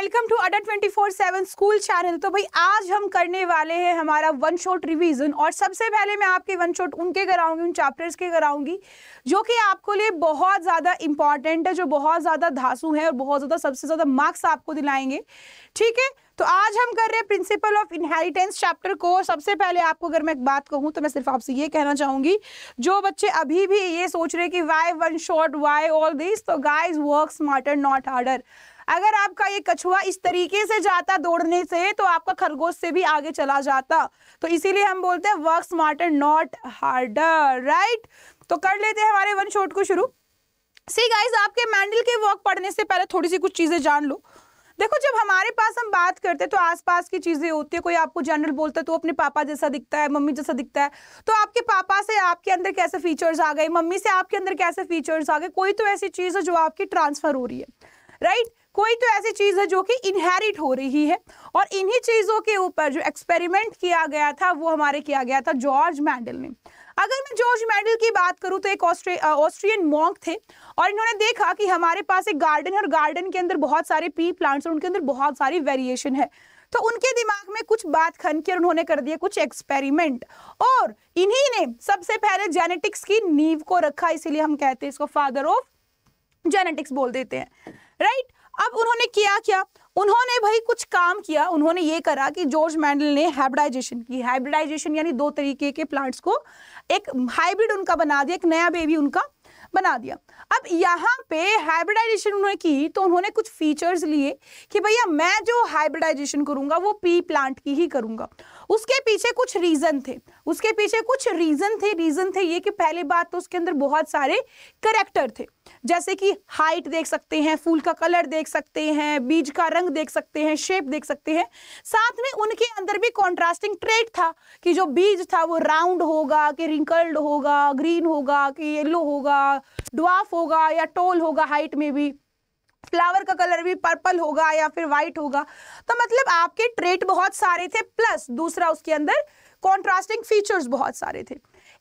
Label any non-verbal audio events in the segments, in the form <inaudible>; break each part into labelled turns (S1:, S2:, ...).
S1: Welcome to Adda twenty four seven school channel तो भाई आज हम करने वाले हैं हमारा वन शॉट रिवीजन और सबसे पहले मैं आपके वन शॉट उनके कराऊंगी उन चैप्टर्स के कराऊंगी जो कि आपको लिए बहुत ज़्यादा इंपॉर्टेंट है जो बहुत ज़्यादा धासु है और बहुत ज़्यादा सबसे ज़्यादा मार्क्स आपको दिलाएंगे ठीक है तो आज हम कर रहे हैं प्रिंसिपल ऑफ इनहेरिटेंस चैप्टर को सबसे पहले आपको अगर मैं एक बात कहूँ तो मैं सिर्फ आपसे ये कहना चाहूँगी जो बच्चे अभी भी ये सोच रहे हैं कि why one shot why all this तो guys work smarter not harder अगर आपका ये कछुआ इस तरीके से जाता दौड़ने से तो आपका खरगोश से भी आगे चला जाता तो इसीलिए हम बोलते हैं work and not harder right तो कर लेते हैं हमारे वन शॉट को शुरू सी गाइज आपके मैंडल के वर्क पढ़ने से पहले थोड़ी सी कुछ चीज़ें जान लो देखो जब हमारे पास हम बात करते हैं तो आसपास की चीज़ें होती है कोई आपको जनरल बोलता है तो अपने पापा जैसा दिखता है मम्मी जैसा दिखता है तो आपके पापा से आपके अंदर कैसे फीचर्स आ गए मम्मी से आपके अंदर कैसे फीचर्स आ गए कोई तो ऐसी चीज़ है जो आपकी ट्रांसफ़र हो रही है राइट कोई तो ऐसी चीज़ है जो कि इनहेरिट हो रही है और इन्हीं चीज़ों के ऊपर जो एक्सपेरिमेंट किया गया था वो हमारे किया गया था जॉर्ज मैंडल ने अगर मैं जॉर्ज मैंडल की बात करूं तो एक ऑस्ट्रियन मॉन्क थे और इन्होंने देखा कि हमारे पास एक गार्डन है और गार्डन के अंदर बहुत सारे पी प्लांट्स और उनके अंदर बहुत सारी वेरिएशन है तो उनके दिमाग में कुछ बात खन के उन्होंने कर दिया कुछ एक्सपेरिमेंट और इन्हीं ने सबसे पहले जेनेटिक्स की नींव को रखा इसीलिए हम कहते हैं इसको फादर ऑफ जेनेटिक्स बोल देते हैं राइट right? अब उन्होंने किया क्या उन्होंने भाई कुछ काम किया उन्होंने ये करा कि जॉर्ज मैंडल ने हाइब्रिडाइजेशन की हाइब्रिडाइजेशन यानी दो तरीके के प्लांट्स को एक हाइब्रिड उनका बना दिया एक नया बेबी उनका बना दिया अब यहाँ पे हाइब्रिडाइजेशन उन्होंने की तो उन्होंने कुछ फीचर्स लिए कि भैया मैं जो हाइब्रिडाइजेशन करूँगा वो पी प्लांट की ही करूँगा उसके पीछे कुछ रीज़न थे उसके पीछे कुछ रीज़न थे रीज़न थे ये कि पहली बात तो उसके अंदर बहुत सारे करेक्टर थे जैसे कि हाइट देख सकते हैं फूल का कलर देख सकते हैं बीज का रंग देख सकते हैं शेप देख सकते हैं साथ में उनके अंदर भी कॉन्ट्रास्टिंग ट्रेड था कि जो बीज था वो राउंड होगा कि रिंकल्ड होगा ग्रीन होगा कि येलो होगा ड्वाफ होगा या टोल होगा हाइट में भी फ्लावर का कलर भी पर्पल होगा या फिर व्हाइट होगा तो मतलब आपके ट्रेट बहुत सारे थे प्लस दूसरा उसके अंदर कॉन्ट्रास्टिंग फीचर्स बहुत सारे थे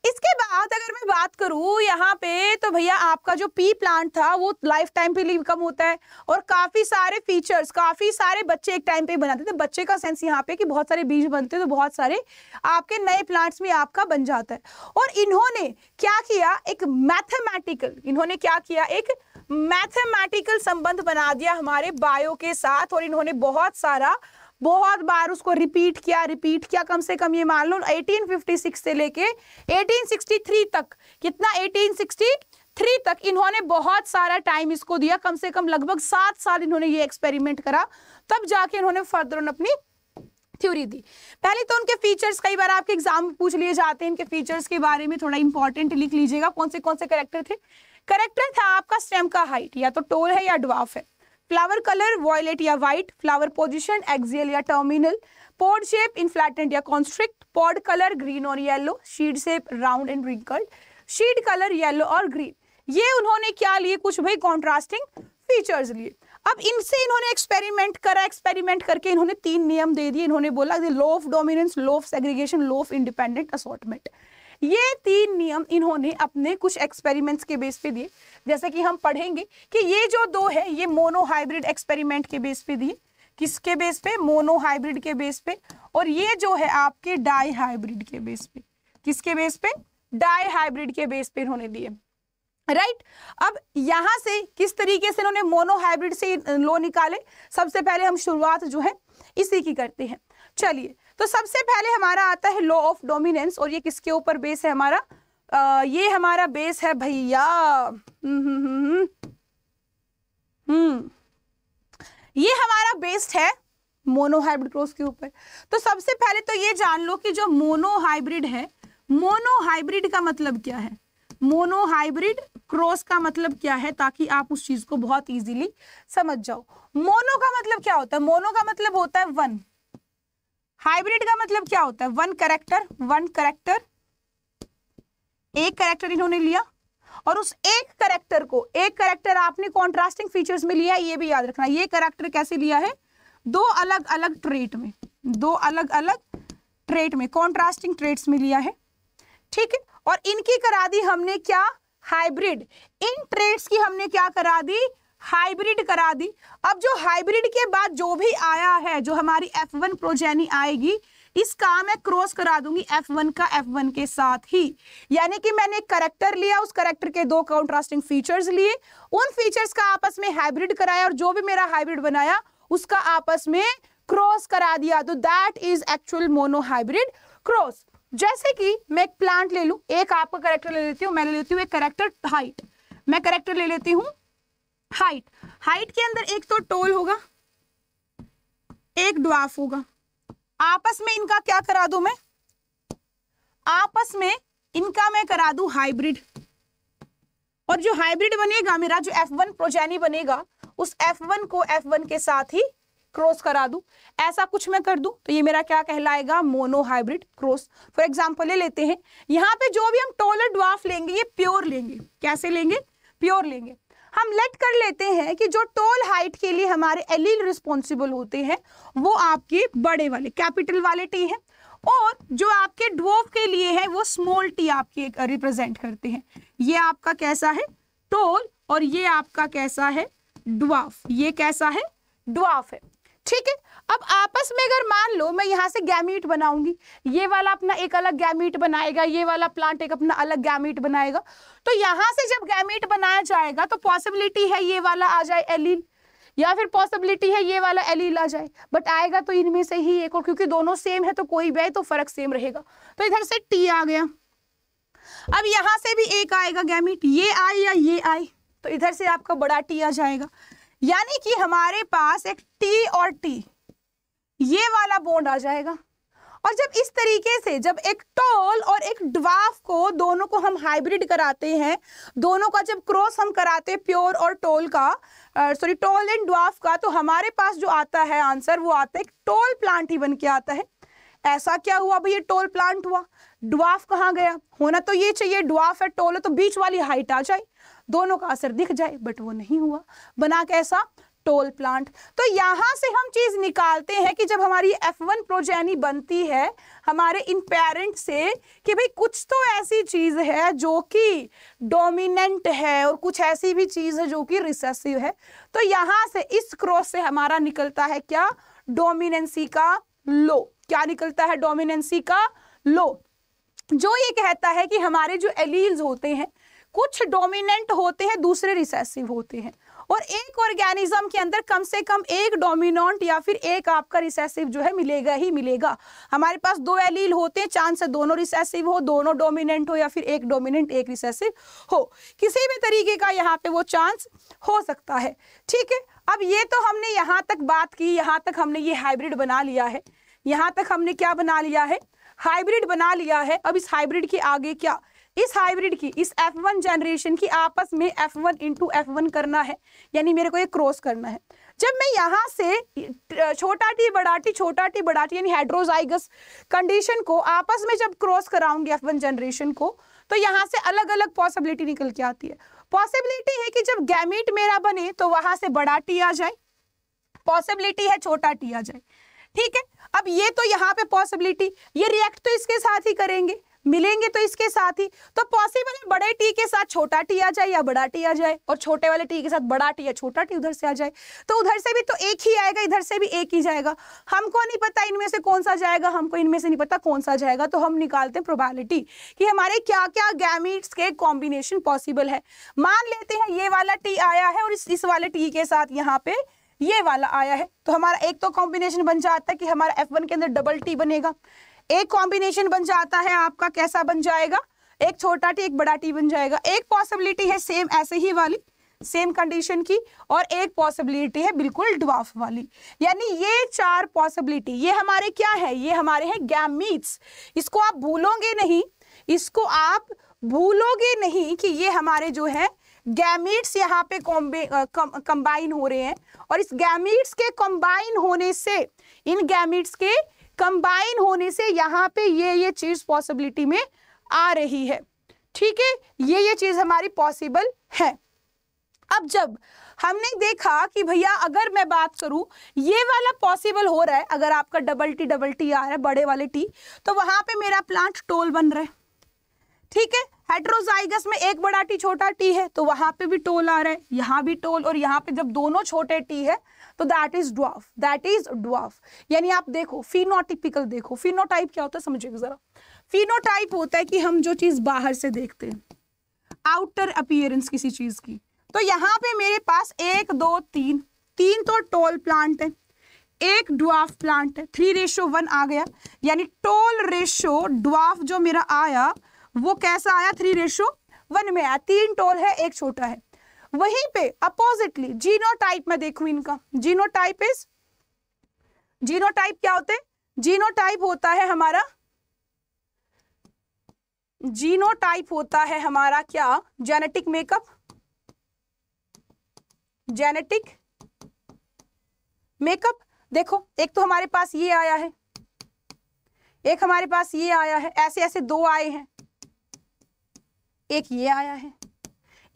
S1: इसके बाद अगर मैं बात करूं यहाँ पे तो भैया आपका जो पी प्लांट था वो लाइफ टाइम पे लिए कम होता है और काफ़ी सारे फीचर्स काफ़ी सारे बच्चे एक टाइम पे बनाते थे बच्चे का सेंस यहाँ पे कि बहुत सारे बीज बनते हैं तो बहुत सारे आपके नए प्लांट्स में आपका बन जाता है और इन्होंने क्या किया एक मैथमेटिकल इन्होंने क्या किया एक मैथमेटिकल संबंध बना दिया हमारे बायो के साथ और इन्होंने बहुत सारा बहुत बार उसको रिपीट किया रिपीट किया कम से कम ये मान लो 1856 से लेके 1863 तक कितना 1863 तक इन्होंने बहुत सारा टाइम इसको दिया कम से कम लगभग सात साल इन्होंने ये एक्सपेरिमेंट करा तब जाके इन्होंने फर्दर अपनी थ्योरी दी पहले तो उनके फीचर्स कई बार आपके एग्जाम में पूछ लिए जाते हैं इनके फीचर्स के बारे में थोड़ा इंपॉर्टेंट लिख लीजिएगा कौन से कौन से करेक्टर थे करेक्टर था आपका स्टेम का हाइट या तो टोल है या ड्वाफ है फ्लावर कलर वॉयलेट या व्हाइट फ्लावर पोजिशन एक्जियल या terminal pod shape inflated या कॉन्स्ट्रिक्ट पॉड कलर ग्रीन और yellow seed shape round and wrinkled seed colour yellow और ग्रीन ये उन्होंने क्या लिए कुछ भाई कॉन्ट्रास्टिंग फीचर्स लिए अब इनसे इन्होंने एक्सपेरिमेंट करा एक्सपेरिमेंट करके इन्होंने तीन नियम दे दिए इन्होंने बोला law of dominance law of segregation law of independent assortment ये तीन नियम इन्होंने अपने कुछ एक्सपेरिमेंट्स के बेस पे दिए जैसे कि हम पढ़ेंगे कि ये जो दो है ये मोनोहाइब्रिड एक्सपेरिमेंट के बेस पे दिए किसके बेस पे मोनोहाइब्रिड के बेस पे और ये जो है आपके डाई हाइब्रिड के बेस पे किसके बेस पे डाई हाइब्रिड के बेस पे इन्होंने दिए राइट right? अब यहां से किस तरीके से इन्होंने मोनो हाइब्रिड से लो निकाले सबसे पहले हम शुरुआत जो है इसी की करते हैं चलिए तो सबसे पहले हमारा आता है लॉ ऑफ डोमिनेंस और ये किसके ऊपर बेस है हमारा आ, ये हमारा बेस है भैया हम्म, हम्म, हम्म, हम्म। ये हमारा बेस्ड है मोनोहाइब्रिड क्रॉस के ऊपर तो सबसे पहले तो ये जान लो कि जो मोनोहाइब्रिड है मोनोहाइब्रिड का मतलब क्या है मोनोहाइब्रिड क्रॉस का मतलब क्या है ताकि आप उस चीज को बहुत इजीली समझ जाओ मोनो का मतलब क्या होता है मोनो का मतलब होता है वन हाइब्रिड का मतलब क्या होता है वन करेक्टर वन करेक्टर एक करेक्टर इन्होंने लिया और उस एक करेक्टर को एक करेक्टर आपने कॉन्ट्रास्टिंग फीचर्स में लिया ये भी याद रखना ये करेक्टर कैसे लिया है दो अलग अलग ट्रेट में दो अलग अलग ट्रेट में कॉन्ट्रास्टिंग ट्रेट्स में लिया है ठीक है और इनकी करा दी हमने क्या हाइब्रिड इन ट्रेड्स की हमने क्या करा दी हाइब्रिड करा दी अब जो हाइब्रिड के बाद जो भी आया है जो हमारी एफ वन प्रोजेनी आएगी इसका मैं क्रॉस करा दूंगी F1 का F1 के साथ ही यानी कि मैंने एक करेक्टर लिया उस करेक्टर के दो कॉन्ट्रास्टिंग फीचर्स लिए उन फीचर्स का आपस में हाइब्रिड कराया और जो भी मेरा हाइब्रिड बनाया उसका आपस में क्रॉस करा दिया तो that is actual monohybrid cross जैसे कि मैं एक प्लांट ले लू एक आपका करेक्टर ले लेती हूँ मैंने लेती हूँ एक करेक्टर हाइट मैं करेक्टर ले लेती हूँ हाइट हाइट के अंदर एक तो टोल होगा एक ड्वाफ होगा आपस में इनका क्या करा दू मैं आपस में इनका मैं करा दू हाइब्रिड और जो हाइब्रिड बनेगा मेरा जो एफ वन प्रोजेनी बनेगा उस एफ वन को एफ वन के साथ ही क्रॉस करा दू ऐसा कुछ मैं कर दू तो ये मेरा क्या कहलाएगा monohybrid cross for example ले लेते हैं यहाँ पे जो भी हम टोलर ड्वाफ लेंगे ये प्योर लेंगे कैसे लेंगे प्योर लेंगे हम लेट कर लेते हैं कि जो टोल हाइट के लिए हमारे एलील रिस्पॉन्सिबल होते हैं वो आपके बड़े वाले कैपिटल वाले टी हैं और जो आपके ड्वॉफ के लिए है वो स्मॉल टी आपके रिप्रेजेंट करते हैं ये आपका कैसा है टोल और ये आपका कैसा है ड्वाफ ये कैसा है ड्वाफ है ठीक है अब आपस में अगर मान लो मैं यहाँ से गैमीट बनाऊंगी ये वाला अपना एक अलग गैमीट बनाएगा ये वाला प्लांट एक अपना अलग गैमीट बनाएगा तो यहाँ से जब गैमीट बनाया जाएगा तो पॉसिबिलिटी है ये वाला आ जाए एलील या फिर पॉसिबिलिटी है ये वाला एलील आ जाए बट आएगा तो इनमें से ही एक और क्योंकि दोनों सेम है तो कोई भी आए तो फर्क सेम रहेगा तो इधर से टी आ गया अब यहाँ से भी एक आएगा गैमीट ये आए या ये आए तो इधर से आपका बड़ा टी आ जाएगा यानी कि हमारे पास एक टी और टी ये वाला बॉन्ड आ जाएगा और जब इस तरीके से जब एक टोल और एक ड्वाफ को दोनों को हम हाइब्रिड कराते हैं दोनों का जब क्रॉस हम कराते हैं प्योर और टोल का सॉरी टोल एंड ड्वाफ का तो हमारे पास जो आता है आंसर वो आता है एक टोल प्लांट ही बन के आता है ऐसा क्या हुआ भाई ये टोल प्लांट हुआ ड्वाफ कहाँ गया होना तो ये चाहिए ड्वाफ है टोल है तो बीच वाली हाइट आ जाए दोनों का असर दिख जाए बट वो नहीं हुआ बना कैसा टोल प्लांट तो यहां से हम चीज़ निकालते हैं कि जब हमारी एफ वन प्रोजेनी बनती है हमारे इन पेरेंट से कि भाई कुछ तो ऐसी चीज़ है जो कि डोमिनेंट है और कुछ ऐसी भी चीज़ है जो कि रिसेसिव है तो यहां से इस क्रॉस से हमारा निकलता है क्या डोमिनेंसी का लो क्या निकलता है डोमिनेंसी का लो जो ये कहता है कि हमारे जो एलील्स होते हैं कुछ डोमिनेंट होते हैं दूसरे रिसेसिव होते हैं और एक ऑर्गेनिज्म के अंदर कम से कम एक डोमिनोंट या फिर एक आपका रिसेसिव जो है मिलेगा ही मिलेगा हमारे पास दो एलील होते हैं चांस है दोनों रिसेसिव हो दोनों डोमिनेंट हो या फिर एक डोमिनेंट एक रिसेसिव हो किसी भी तरीके का यहाँ पे वो चांस हो सकता है ठीक है अब ये तो हमने यहाँ तक बात की यहाँ तक हमने ये हाइब्रिड बना लिया है यहाँ तक हमने क्या बना लिया है हाइब्रिड बना लिया है अब इस हाइब्रिड के आगे क्या इस हाइब्रिड की इस F1 जनरेशन की आपस में F1 वन इंटू एफ करना है यानी मेरे को ये क्रॉस करना है जब मैं यहाँ से छोटा टी बड़ा टी छोटा टी बड़ा टी यानी हाइड्रोजाइगस कंडीशन को आपस में जब क्रॉस कराऊंगी F1 जनरेशन को तो यहाँ से अलग अलग पॉसिबिलिटी निकल के आती है पॉसिबिलिटी है कि जब गैमिट मेरा बने तो वहां से बड़ा टी आ जाए पॉसिबिलिटी है छोटा टी आ जाए ठीक है अब ये तो यहाँ पे पॉसिबिलिटी ये रिएक्ट तो इसके साथ ही करेंगे मिलेंगे तो इसके साथ ही तो पॉसिबल है बड़े टी के साथ छोटा टी आ जाए या बड़ा टी आ जाए और छोटे वाले टी के साथ बड़ा टी या छोटा टी उधर से आ जाए तो उधर से भी तो एक ही आएगा इधर से भी एक ही जाएगा हमको नहीं पता इनमें से कौन सा जाएगा हमको इनमें से नहीं पता कौन सा जाएगा तो हम निकालते हैं प्रोबेबिलिटी कि हमारे क्या क्या गैमिट्स के कॉम्बिनेशन पॉसिबल है मान लेते हैं ये वाला टी आया है और इस, इस वाले टी के साथ यहाँ पे ये वाला आया है तो हमारा एक तो कॉम्बिनेशन बन जाता है कि हमारा वन के अंदर डबल टी बनेगा एक कॉम्बिनेशन बन जाता है आपका कैसा बन जाएगा एक छोटा टी एक बड़ा टी बन जाएगा एक पॉसिबिलिटी है सेम ऐसे ही वाली सेम कंडीशन की और एक पॉसिबिलिटी है बिल्कुल ड्वाफ वाली यानी ये चार पॉसिबिलिटी ये हमारे क्या है ये हमारे हैं गैमीट्स इसको आप भूलोगे नहीं इसको आप भूलोगे नहीं कि ये हमारे जो है गैमीट्स यहाँ पे कॉम्बे कंबाइन हो रहे हैं और इस गैमीट्स के कंबाइन होने से इन गैमीट्स के कंबाइन होने से यहाँ पे ये ये चीज पॉसिबिलिटी में आ रही है ठीक है ये ये चीज हमारी पॉसिबल है अब जब हमने देखा कि भैया अगर मैं बात करूं ये वाला पॉसिबल हो रहा है अगर आपका डबल टी डबल टी आ रहा है बड़े वाले टी तो वहां पे मेरा प्लांट टोल बन रहा है ठीक है हेट्रोजाइगस में एक बड़ा टी छोटा टी है तो वहां पे भी टोल आ रहा है यहाँ भी टोल और यहाँ पे जब दोनों छोटे टी है तो that is dwarf that is dwarf यानी आप देखो फिनोटिपिकल देखो फिनोटाइप क्या होता है समझिएगा जरा फिनोटाइप होता है कि हम जो चीज बाहर से देखते हैं आउटर अपियरेंस किसी चीज की तो यहाँ पे मेरे पास एक दो तीन तीन तो टोल प्लांट है एक डॉफ प्लांट है थ्री रेशो वन आ गया यानी टोल रेशो डॉफ जो मेरा आया वो कैसा आया थ्री रेशो वन में आया तीन टोल है एक छोटा है वहीं पे अपोजिटली जीनोटाइप में देखू इनका जीनोटाइप इज जीनोटाइप क्या होते हैं जीनोटाइप होता है हमारा जीनोटाइप होता है हमारा क्या जेनेटिक मेकअप जेनेटिक मेकअप देखो एक तो हमारे पास ये आया है एक हमारे पास ये आया है ऐसे ऐसे दो आए हैं एक ये आया है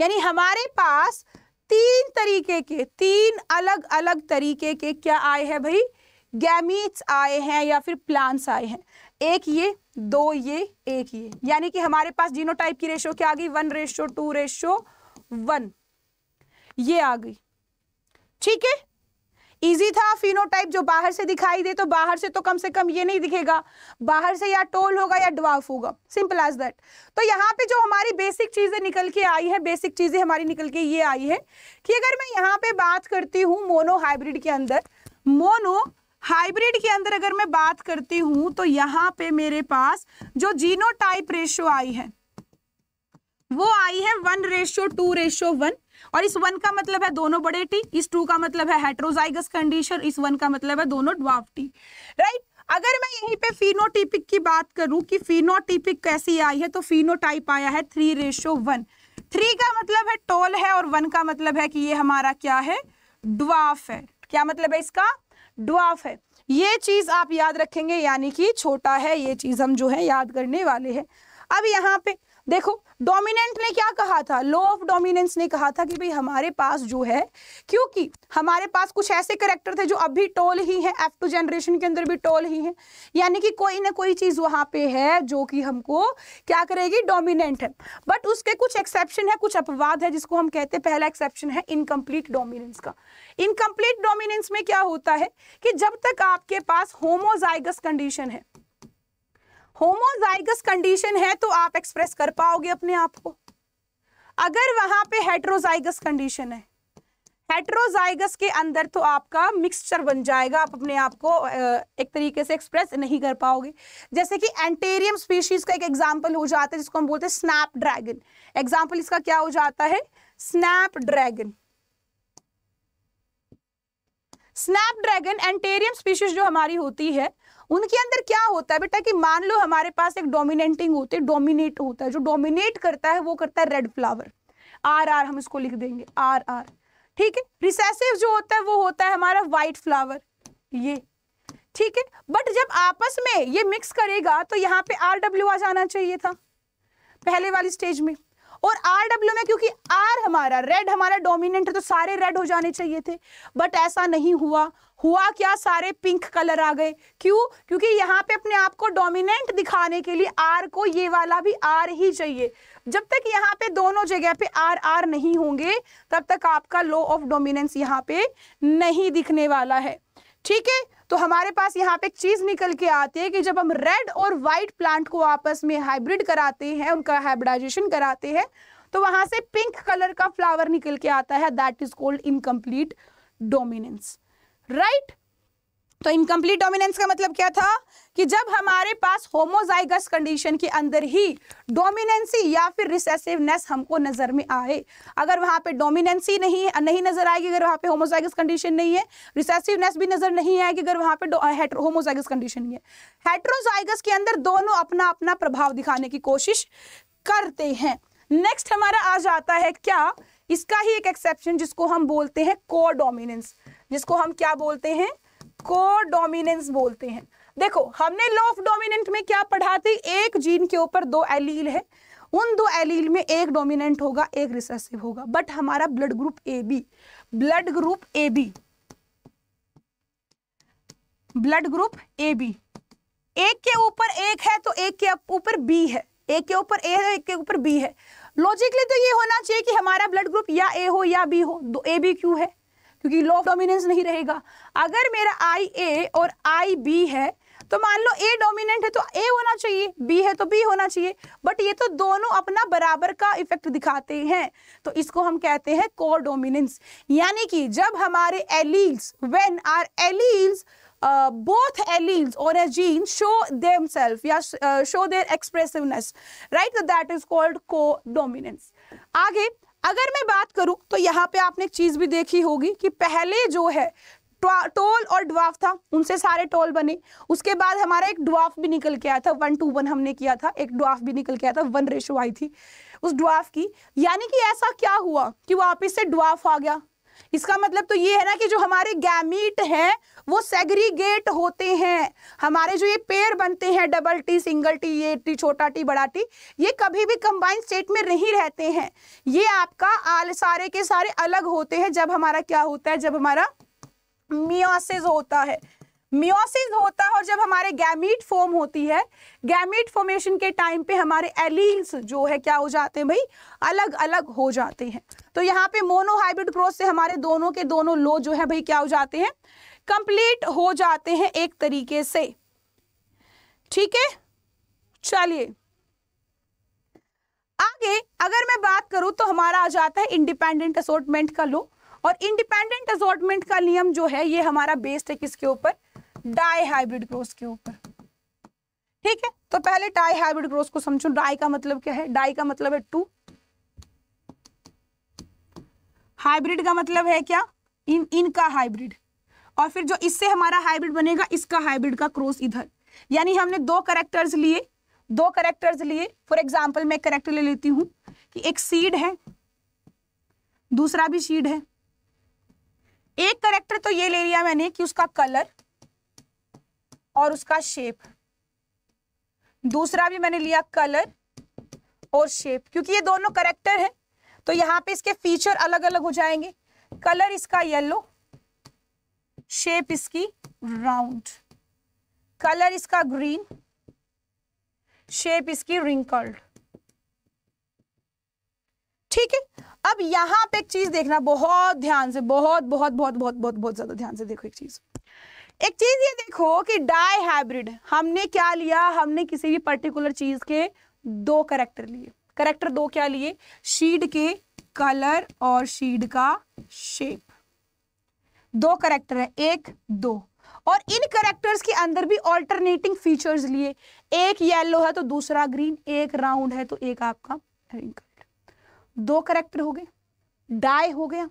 S1: यानी हमारे पास तीन तरीके के तीन अलग अलग तरीके के क्या आए हैं भाई गैमीट्स आए हैं या फिर प्लांट्स आए हैं एक ये दो ये एक ये यानी कि हमारे पास जीनो टाइप की रेशो क्या आ गई one ratio two ratio one ये आ गई ठीक है इजी था फिनोटाइप जो बाहर से दिखाई दे तो बाहर से तो कम से कम ये नहीं दिखेगा बाहर से या टोल होगा या डवाफ होगा सिंपल एज दैट तो यहाँ पे जो हमारी बेसिक चीज़ें निकल के आई है बेसिक चीज़ें हमारी निकल के ये आई है कि अगर मैं यहाँ पे बात करती हूँ मोनो हाइब्रिड के अंदर मोनो हाइब्रिड के अंदर अगर मैं बात करती हूँ तो यहाँ पे मेरे पास जो टाइप रेशियो आई है वो आई है one ratio two ratio one और इस वन का मतलब है दोनों बड़े टी इस टू का मतलब है हेट्रोजाइगस कंडीशन इस वन का मतलब है दोनों ड्वाफ टी राइट अगर मैं यहीं पे फिनोटिपिक की बात करूं कि फिनोटिपिक कैसी आई है तो फिनोटाइप आया है थ्री रेशो वन थ्री का मतलब है टोल है और वन का मतलब है कि ये हमारा क्या है ड्वाफ है क्या मतलब है इसका ड्वाफ है ये चीज आप याद रखेंगे यानी कि छोटा है ये चीज हम जो है याद करने वाले हैं अब यहाँ पे देखो डोमिनेंट ने क्या कहा था लॉ ऑफ डोमिनेंस ने कहा था कि भाई हमारे पास जो है क्योंकि हमारे पास कुछ ऐसे करेक्टर थे जो अभी टोल ही हैं एफ टू जनरेशन के अंदर भी टोल ही हैं यानी कि कोई ना कोई चीज़ वहाँ पे है जो कि हमको क्या करेगी डोमिनेंट है बट उसके कुछ एक्सेप्शन है कुछ अपवाद है जिसको हम कहते हैं पहला एक्सेप्शन है इनकम्प्लीट डोमिनेंस का इनकम्प्लीट डोमिनेंस में क्या होता है कि जब तक आपके पास होमोजाइगस कंडीशन है होमोजाइगस कंडीशन है तो आप एक्सप्रेस कर पाओगे अपने आप को अगर वहां पे हेट्रोजाइगस कंडीशन है हेट्रोजाइगस के अंदर तो आपका मिक्सचर बन जाएगा आप अपने आप को एक तरीके से एक्सप्रेस नहीं कर पाओगे जैसे कि एंटेरियम स्पीशीज का एक एग्जांपल हो जाता है जिसको हम बोलते हैं स्नैप ड्रैगन एग्जाम्पल इसका क्या हो जाता है snapdragon snapdragon antirrhinum species जो हमारी होती है उनके अंदर क्या होता है बेटा कि मान लो हमारे पास एक डोमिनेटिंग होते डोमिनेट होता है जो डोमिनेट करता है वो करता है रेड फ्लावर आर आर हम इसको लिख देंगे आर आर ठीक है रिसेसिव जो होता है वो होता है हमारा व्हाइट फ्लावर ये ठीक है बट जब आपस में ये मिक्स करेगा तो यहाँ पे आर डब्ल्यू आ जाना चाहिए था पहले वाली स्टेज में और आर डब्ल्यू में क्योंकि आर हमारा रेड हमारा डोमिनेंट है तो सारे रेड हो जाने चाहिए थे बट ऐसा नहीं हुआ हुआ क्या सारे पिंक कलर आ गए क्यों क्योंकि यहाँ पे अपने आप को डोमिनेंट दिखाने के लिए आर को ये वाला भी आर ही चाहिए जब तक यहाँ पे दोनों जगह पे आर आर नहीं होंगे तब तक आपका लो ऑफ डोमिनेंस यहाँ पे नहीं दिखने वाला है ठीक है तो हमारे पास यहाँ पे एक चीज़ निकल के आती है कि जब हम रेड और व्हाइट प्लांट को आपस में हाइब्रिड कराते हैं उनका हाइब्रिडाइजेशन कराते हैं तो वहां से पिंक कलर का फ्लावर निकल के आता है that is called incomplete dominance right तो इनकम्प्लीट डोमिनेंस का मतलब क्या था कि जब हमारे पास होमोजाइगस कंडीशन के अंदर ही डोमिनेंसी या फिर रिसेसिवनेस हमको नज़र में आए अगर वहां पे डोमिनेंसी नहीं नहीं नज़र आएगी अगर वहां पे होमोजाइगस कंडीशन नहीं है रिसेसिवनेस भी नज़र नहीं आएगी अगर वहां पे होमोजाइगस कंडीशन नहीं है हेट्रोजाइगस के अंदर दोनों अपना अपना प्रभाव दिखाने की कोशिश करते हैं नेक्स्ट हमारा आ जाता है क्या इसका ही एक एक्सेप्शन जिसको हम बोलते हैं को डोमिनेंस जिसको हम क्या बोलते हैं को डोमिनेंस बोलते हैं देखो हमने लॉ ऑफ डोमिनेंट में क्या पढ़ा थी एक जीन के ऊपर दो एलील है उन दो एलील में एक डोमिनेंट होगा एक रिसेसिव होगा बट हमारा blood group A B blood group A B blood group A B एक के ऊपर एक है तो एक के ऊपर बी है एक के ऊपर ए है एक के ऊपर बी है लॉजिकली तो ये होना चाहिए कि हमारा ब्लड ग्रुप या ए हो या बी हो दो तो ए बी क्यू है क्योंकि लॉ ऑफ डोमिनेंस नहीं रहेगा अगर मेरा आई ए और आई बी है तो मान लो ए डोमिनेंट है तो ए होना चाहिए बी है तो बी होना चाहिए बट ये तो दोनों अपना बराबर का इफेक्ट दिखाते हैं तो इसको हम कहते हैं को डोमिनेंस यानी कि जब हमारे alleles when are alleles both और A a show themselves या show their expressiveness right that is called codominance आगे अगर मैं बात करूँ तो यहाँ पे आपने एक चीज़ भी देखी होगी कि पहले जो है टोल और ड्वाफ था उनसे सारे टोल बने उसके बाद हमारा एक ड्वाफ भी निकल के आया था वन टू वन हमने किया था एक ड्वाफ भी निकल के आया था वन रेशो आई थी उस ड्वाफ की यानी कि ऐसा क्या हुआ कि वापिस से ड्वाफ आ गया इसका मतलब तो ये है ना कि जो हमारे गैमीट हैं वो सेग्रीगेट होते हैं हमारे जो ये पेयर बनते हैं डबल टी सिंगल टी ये टी छोटा टी बड़ा टी ये कभी भी कंबाइन स्टेट में नहीं रहते हैं ये आपका आल सारे के सारे अलग होते हैं जब हमारा क्या होता है जब हमारा मियासिस होता है मियोसिस होता है और जब हमारे गैमीट फॉर्म होती है गैमीट फॉर्मेशन के टाइम पे हमारे एलील्स जो है क्या हो जाते हैं भाई अलग अलग हो जाते हैं तो यहाँ पे मोनोहाइब्रिड क्रॉस से हमारे दोनों के दोनों लो जो है भाई क्या हो जाते हैं कंप्लीट हो जाते हैं एक तरीके से ठीक है चलिए आगे अगर मैं बात करूं तो हमारा आ जाता है इंडिपेंडेंट असोर्टमेंट का लो और इंडिपेंडेंट असोर्टमेंट का नियम जो है ये हमारा बेस्ड है किसके ऊपर डाई हाइब्रिड क्रॉस के ऊपर ठीक है तो पहले डाई हाइब्रिड क्रॉस को समझो डाई का मतलब क्या है डाई का मतलब है टू हाइब्रिड का मतलब है क्या इन इनका हाइब्रिड और फिर जो इससे हमारा हाइब्रिड बनेगा इसका हाइब्रिड का क्रोस इधर यानी हमने दो करेक्टर्स लिए दो करेक्टर्स लिए फॉर एग्जाम्पल मैं करेक्टर ले लेती हूं कि एक सीड है दूसरा भी सीड है एक करेक्टर तो ये ले लिया मैंने कि उसका कलर और उसका शेप दूसरा भी मैंने लिया कलर और शेप क्योंकि ये दोनों करेक्टर है तो यहाँ पे इसके फीचर अलग अलग हो जाएंगे कलर इसका येलो शेप इसकी राउंड कलर इसका ग्रीन शेप इसकी रिंकल्ड ठीक है अब यहां पे एक चीज देखना बहुत ध्यान से बहुत बहुत बहुत बहुत बहुत बहुत ज्यादा ध्यान से देखो एक चीज एक चीज ये देखो कि डाई हाइब्रिड हमने क्या लिया हमने किसी भी पर्टिकुलर चीज के दो करेक्टर लिए करेक्टर दो क्या लिए शीड के कलर और शीड का शेप दो करेक्टर है एक दो और इन करेक्टर्स के अंदर भी ऑल्टरनेटिंग फीचर्स लिए एक येलो है तो दूसरा ग्रीन एक राउंड है तो एक आपका रिंकल्ड दो करेक्टर हो गए डाई हो गया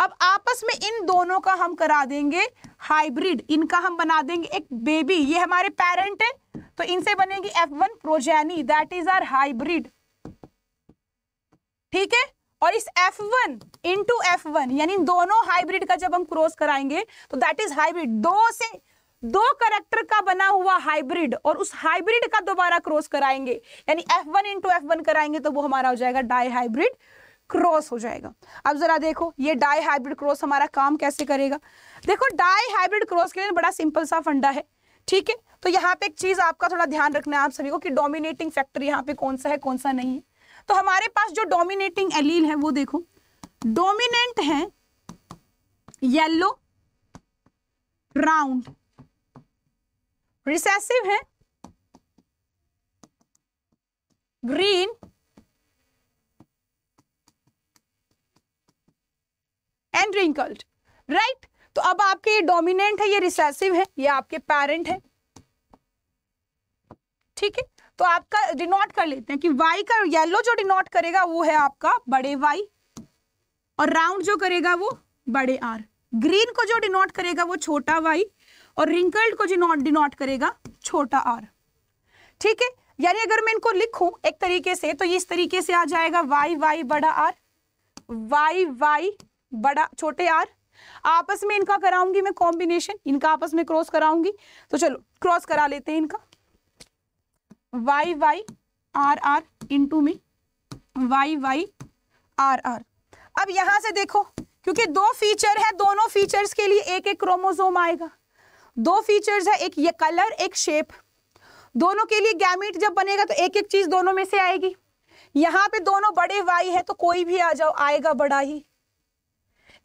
S1: अब आपस में इन दोनों का हम करा देंगे हाइब्रिड इनका हम बना देंगे एक बेबी ये हमारे पेरेंट है तो इनसे बनेगी F one progeny that is are hybrid ठीक है और इस F1 वन इंटू एफ यानी दोनों हाइब्रिड का जब हम क्रॉस कराएंगे तो दैट इज हाइब्रिड दो से दो करेक्टर का बना हुआ हाइब्रिड और उस हाइब्रिड का दोबारा क्रॉस कराएंगे यानी F1 वन इंटू कराएंगे तो वो हमारा हो जाएगा डाई हाइब्रिड क्रॉस हो जाएगा अब जरा देखो ये डाई हाइब्रिड क्रॉस हमारा काम कैसे करेगा देखो डाई हाइब्रिड क्रॉस के लिए बड़ा सिंपल सा फंडा है ठीक है तो यहाँ पे एक चीज आपका थोड़ा ध्यान रखना है आप सभी को कि डोमिनेटिंग फैक्टर यहाँ पे कौन सा है कौन सा नहीं है तो हमारे पास जो डोमिनेटिंग एलील है वो देखो डोमिनेंट है येलो राउंड रिसेसिव है ग्रीन एंड रिंकल्ड राइट तो अब आपके ये डोमिनेंट है ये रिसेसिव है ये आपके पेरेंट है ठीक है तो आपका डिनोट कर लेते हैं कि वाई का येलो जो डिनोट करेगा वो है आपका बड़े वाई और राउंड जो करेगा वो बड़े आर ग्रीन को जो डिनोट करेगा वो छोटा वाई और रिंकल्ड को जो डिनोट करेगा छोटा आर ठीक है यानी अगर मैं इनको लिखूं एक तरीके से तो ये इस तरीके से आ जाएगा वाई वाई बड़ा आर वाई वाई बड़ा छोटे आर आपस में इनका कराऊंगी मैं कॉम्बिनेशन इनका आपस में क्रॉस कराऊंगी तो चलो क्रॉस करा लेते हैं इनका Y Y R R into में वाई वाई आर आर अब यहां से देखो क्योंकि दो फीचर है दोनों फीचर्स के लिए एक एक क्रोमोजोम आएगा दो फीचर्स है एक ये कलर एक शेप दोनों के लिए गैमिट जब बनेगा तो एक एक चीज दोनों में से आएगी यहाँ पे दोनों बड़े वाई है तो कोई भी आ जाओ आएगा बड़ा ही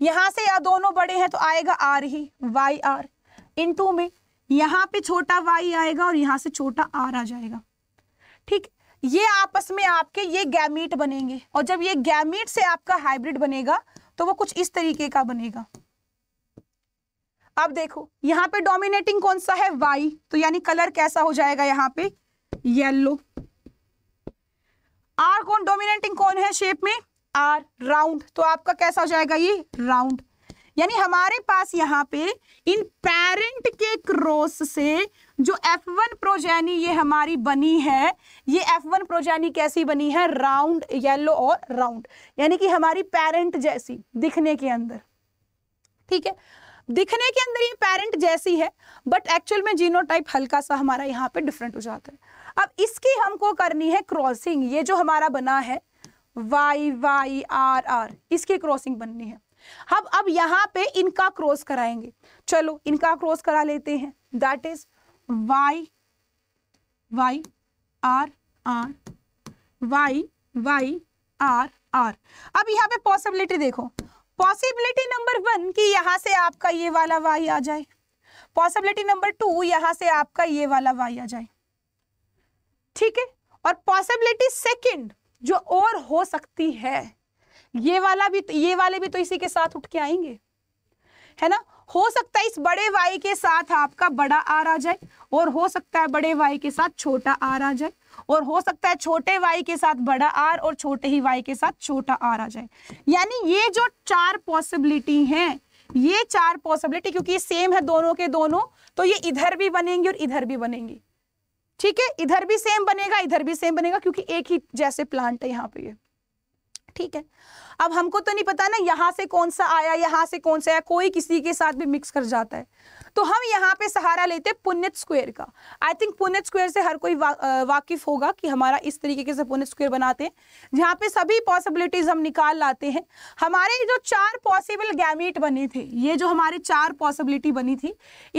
S1: यहाँ से या दोनों बड़े हैं तो आएगा आर ही वाई आर इन टू में यहां पे छोटा वाई आएगा और यहां से छोटा आर आ जाएगा ठीक ये आपस में आपके ये गैमीट बनेंगे और जब ये गैमीट से आपका हाइब्रिड बनेगा तो वो कुछ इस तरीके का बनेगा अब देखो यहाँ पे डोमिनेटिंग कौन सा है वाई तो यानी कलर कैसा हो जाएगा यहाँ पे येलो आर कौन डोमिनेटिंग कौन है शेप में आर राउंड तो आपका कैसा हो जाएगा ये राउंड यानी हमारे पास यहाँ पे इन पेरेंट के क्रोस से जो वन प्रोजैनी ये हमारी बनी है ये वन प्रोजैनी कैसी बनी है राउंड येलो और राउंड यानी कि हमारी पेरेंट जैसी दिखने के अंदर ठीक है दिखने के अंदर ये पेरेंट जैसी है बट एक्चुअल में जीनोटाइप हल्का सा हमारा यहाँ पे डिफरेंट हो जाता है अब इसकी हमको करनी है क्रॉसिंग ये जो हमारा बना है वाई वाई आर आर इसकी क्रॉसिंग बननी है हम अब यहां पे इनका क्रॉस कराएंगे चलो इनका क्रॉस करा लेते हैं that is Y Y R R Y Y R R अब यहां पे पॉसिबिलिटी देखो पॉसिबिलिटी नंबर वन कि यहां से आपका ये वाला वाई आ जाए पॉसिबिलिटी नंबर टू यहां से आपका ये वाला वाई आ जाए ठीक है और पॉसिबिलिटी सेकंड जो और हो सकती है ये वाला भी तो- ये वाले भी तो इसी के साथ उठ के आएंगे है ना हो सकता है इस बड़े वाई के साथ आपका बड़ा आर आ जाए और हो सकता है बड़े वाई के साथ छोटा आर आ जाए और हो सकता है छोटे वाई के साथ बड़ा आर और छोटे ही वाई के साथ छोटा आर आ जाए यानी ये जो चार पॉसिबिलिटी हैं ये चार पॉसिबिलिटी क्योंकि सेम है दोनों के दोनों तो ये इधर भी बनेंगी और इधर भी बनेंगी ठीक है इधर भी सेम बनेगा इधर भी सेम बनेगा क्योंकि एक ही जैसे प्लांट है यहाँ पे ये ठीक है अब हमको तो नहीं पता ना यहाँ से कौन सा आया यहाँ से कौन सा आया कोई किसी के साथ भी मिक्स कर जाता है तो हम यहाँ पे सहारा लेते हैं पुनित स्क्वेयर का आई थिंक पुनित स्क्वेयर से हर कोई वा, वाकिफ होगा कि हमारा इस तरीके से पुनित स्क्वेयर बनाते हैं जहाँ पे सभी पॉसिबिलिटीज हम निकाल लाते हैं हमारे जो चार पॉसिबल गैमेट बने थे ये जो हमारे चार पॉसिबिलिटी बनी थी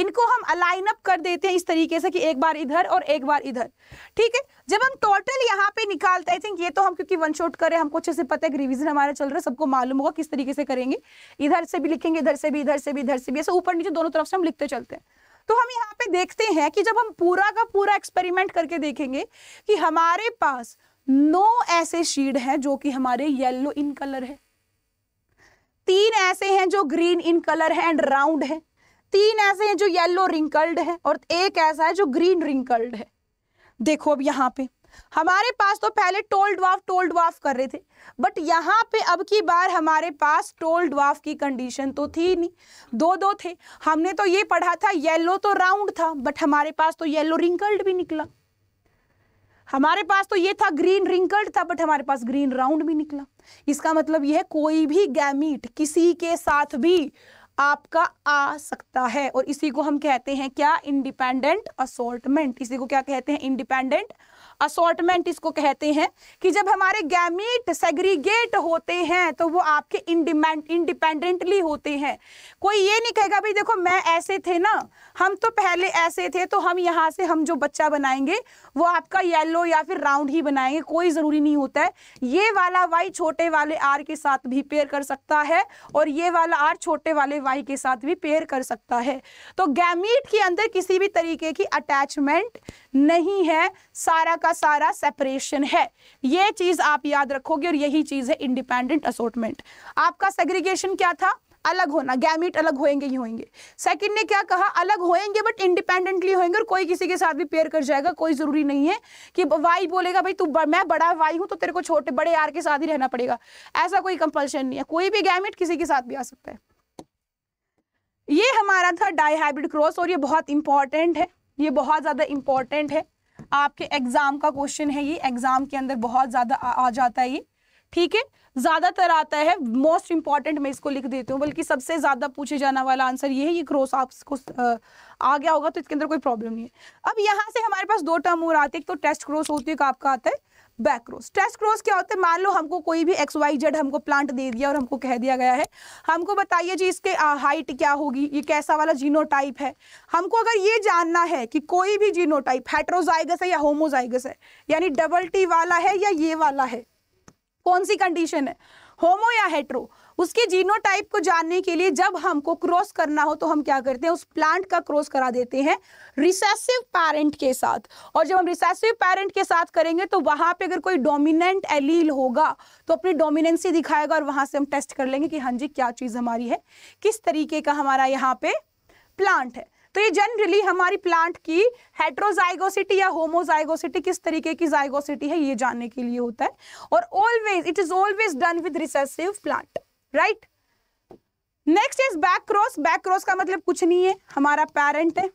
S1: इनको हम अलाइन अप कर देते हैं इस तरीके से कि एक बार इधर और एक बार इधर ठीक है जब हम टोटल यहाँ पे निकालते आई थिंक ये तो हम क्योंकि वन शॉट करें हमको अच्छे से पता है रिविजन हमारा चल रहा है सबको मालूम होगा किस तरीके से करेंगे इधर से भी लिखेंगे इधर से भी इधर से भी इधर से भी ऐसे ऊपर नीचे दोनों तरफ से हम लिखते करते चलते हैं तो हम यहाँ पे देखते हैं कि जब हम पूरा का पूरा एक्सपेरिमेंट करके देखेंगे कि हमारे पास नौ ऐसे शीड हैं जो कि हमारे येलो इन कलर है तीन ऐसे हैं जो ग्रीन इन कलर है एंड राउंड है तीन ऐसे हैं जो येलो रिंकल्ड है और एक ऐसा है जो ग्रीन रिंकल्ड है देखो अब यहाँ पे हमारे पास तो पहले टोल ड्वाफ टोल ड्वाफ कर रहे थे बट यहाँ पे अब की बार हमारे पास टोल ड्वाफ की कंडीशन तो थी नहीं दो दो थे हमने तो ये पढ़ा था येलो तो राउंड था बट हमारे पास तो येलो रिंकल्ड भी निकला हमारे पास तो ये था ग्रीन रिंकल्ड था बट हमारे पास ग्रीन राउंड भी निकला इसका मतलब यह है कोई भी गैमीट किसी के साथ भी आपका आ सकता है और इसी को हम कहते हैं क्या इंडिपेंडेंट असोल्टमेंट इसी को क्या कहते हैं इंडिपेंडेंट असॉर्टमेंट इसको कहते हैं कि जब हमारे गैमीट सेग्रीगेट होते हैं तो वो आपके इंडिमेंट इंडिपेंडेंटली होते हैं कोई ये नहीं कहेगा भाई देखो मैं ऐसे थे ना हम तो पहले ऐसे थे तो हम यहाँ से हम जो बच्चा बनाएंगे वो आपका येलो या फिर राउंड ही बनाएंगे कोई ज़रूरी नहीं होता है ये वाला वाई छोटे वाले आर के साथ भी पेयर कर सकता है और ये वाला आर छोटे वाले वाई के साथ भी पेयर कर सकता है तो गैमीट के अंदर किसी भी तरीके की अटैचमेंट नहीं है सारा का सारा सेपरेशन है ये चीज आप याद रखोगे और यही चीज है इंडिपेंडेंट असोटमेंट आपका सेग्रीगेशन क्या था अलग होना गैमिट अलग होएंगे ही होएंगे सेकंड ने क्या कहा अलग होएंगे बट इंडिपेंडेंटली होएंगे और कोई किसी के साथ भी पेयर कर जाएगा कोई जरूरी नहीं है कि वाई बोलेगा भाई तू मैं बड़ा वाई हूं तो तेरे को छोटे बड़े यार के साथ ही रहना पड़ेगा ऐसा कोई कंपल्शन नहीं है कोई भी गैमिट किसी के साथ भी आ सकता है ये हमारा था डाईहाइब्रिड क्रॉस और ये बहुत इंपॉर्टेंट है ये बहुत ज़्यादा इंपॉर्टेंट है आपके एग्जाम का क्वेश्चन है ये एग्जाम के अंदर बहुत ज्यादा आ जाता है ये ठीक है ज्यादातर आता है मोस्ट इंपॉर्टेंट मैं इसको लिख देती हूँ बल्कि सबसे ज्यादा पूछे जाने वाला आंसर ये है ये क्रॉस आपको आ गया होगा तो इसके अंदर कोई प्रॉब्लम नहीं है अब यहाँ से हमारे पास दो टर्म और आते हैं एक तो टेस्ट क्रॉस होती है आपका आता है बैक्रोस टेस्ट क्रॉस क्या होते हैं मान लो हमको कोई भी एक्स वाई जेड हमको प्लांट दे दिया और हमको कह दिया गया है हमको बताइए जी इसके हाइट क्या होगी ये कैसा वाला जीनोटाइप है हमको अगर ये जानना है कि कोई भी जीनोटाइप हेट्रोजाइगस है या होमोजाइगस है यानी डबल टी वाला है या ये वाला है कौन सी कंडीशन है होमो या हेट्रो उसके जीनोटाइप को जानने के लिए जब हमको क्रॉस करना हो तो हम क्या करते हैं उस प्लांट का क्रॉस करा देते हैं रिसेसिव पेरेंट के साथ और जब हम रिसेसिव पेरेंट के साथ करेंगे तो वहां पे अगर कोई डोमिनेंट एलील होगा तो अपनी डोमिनेंसी दिखाएगा और वहां से हम टेस्ट कर लेंगे कि हाँ जी क्या चीज़ हमारी है किस तरीके का हमारा यहाँ पे प्लांट है तो ये जनरली हमारी प्लांट की हेट्रोजाइगोसिटी या होमोजाइगोसिटी किस तरीके की जाइगोसिटी है ये जानने के लिए होता है और always it is always done with recessive plant right next is back cross back cross का मतलब कुछ नहीं है हमारा पेरेंट है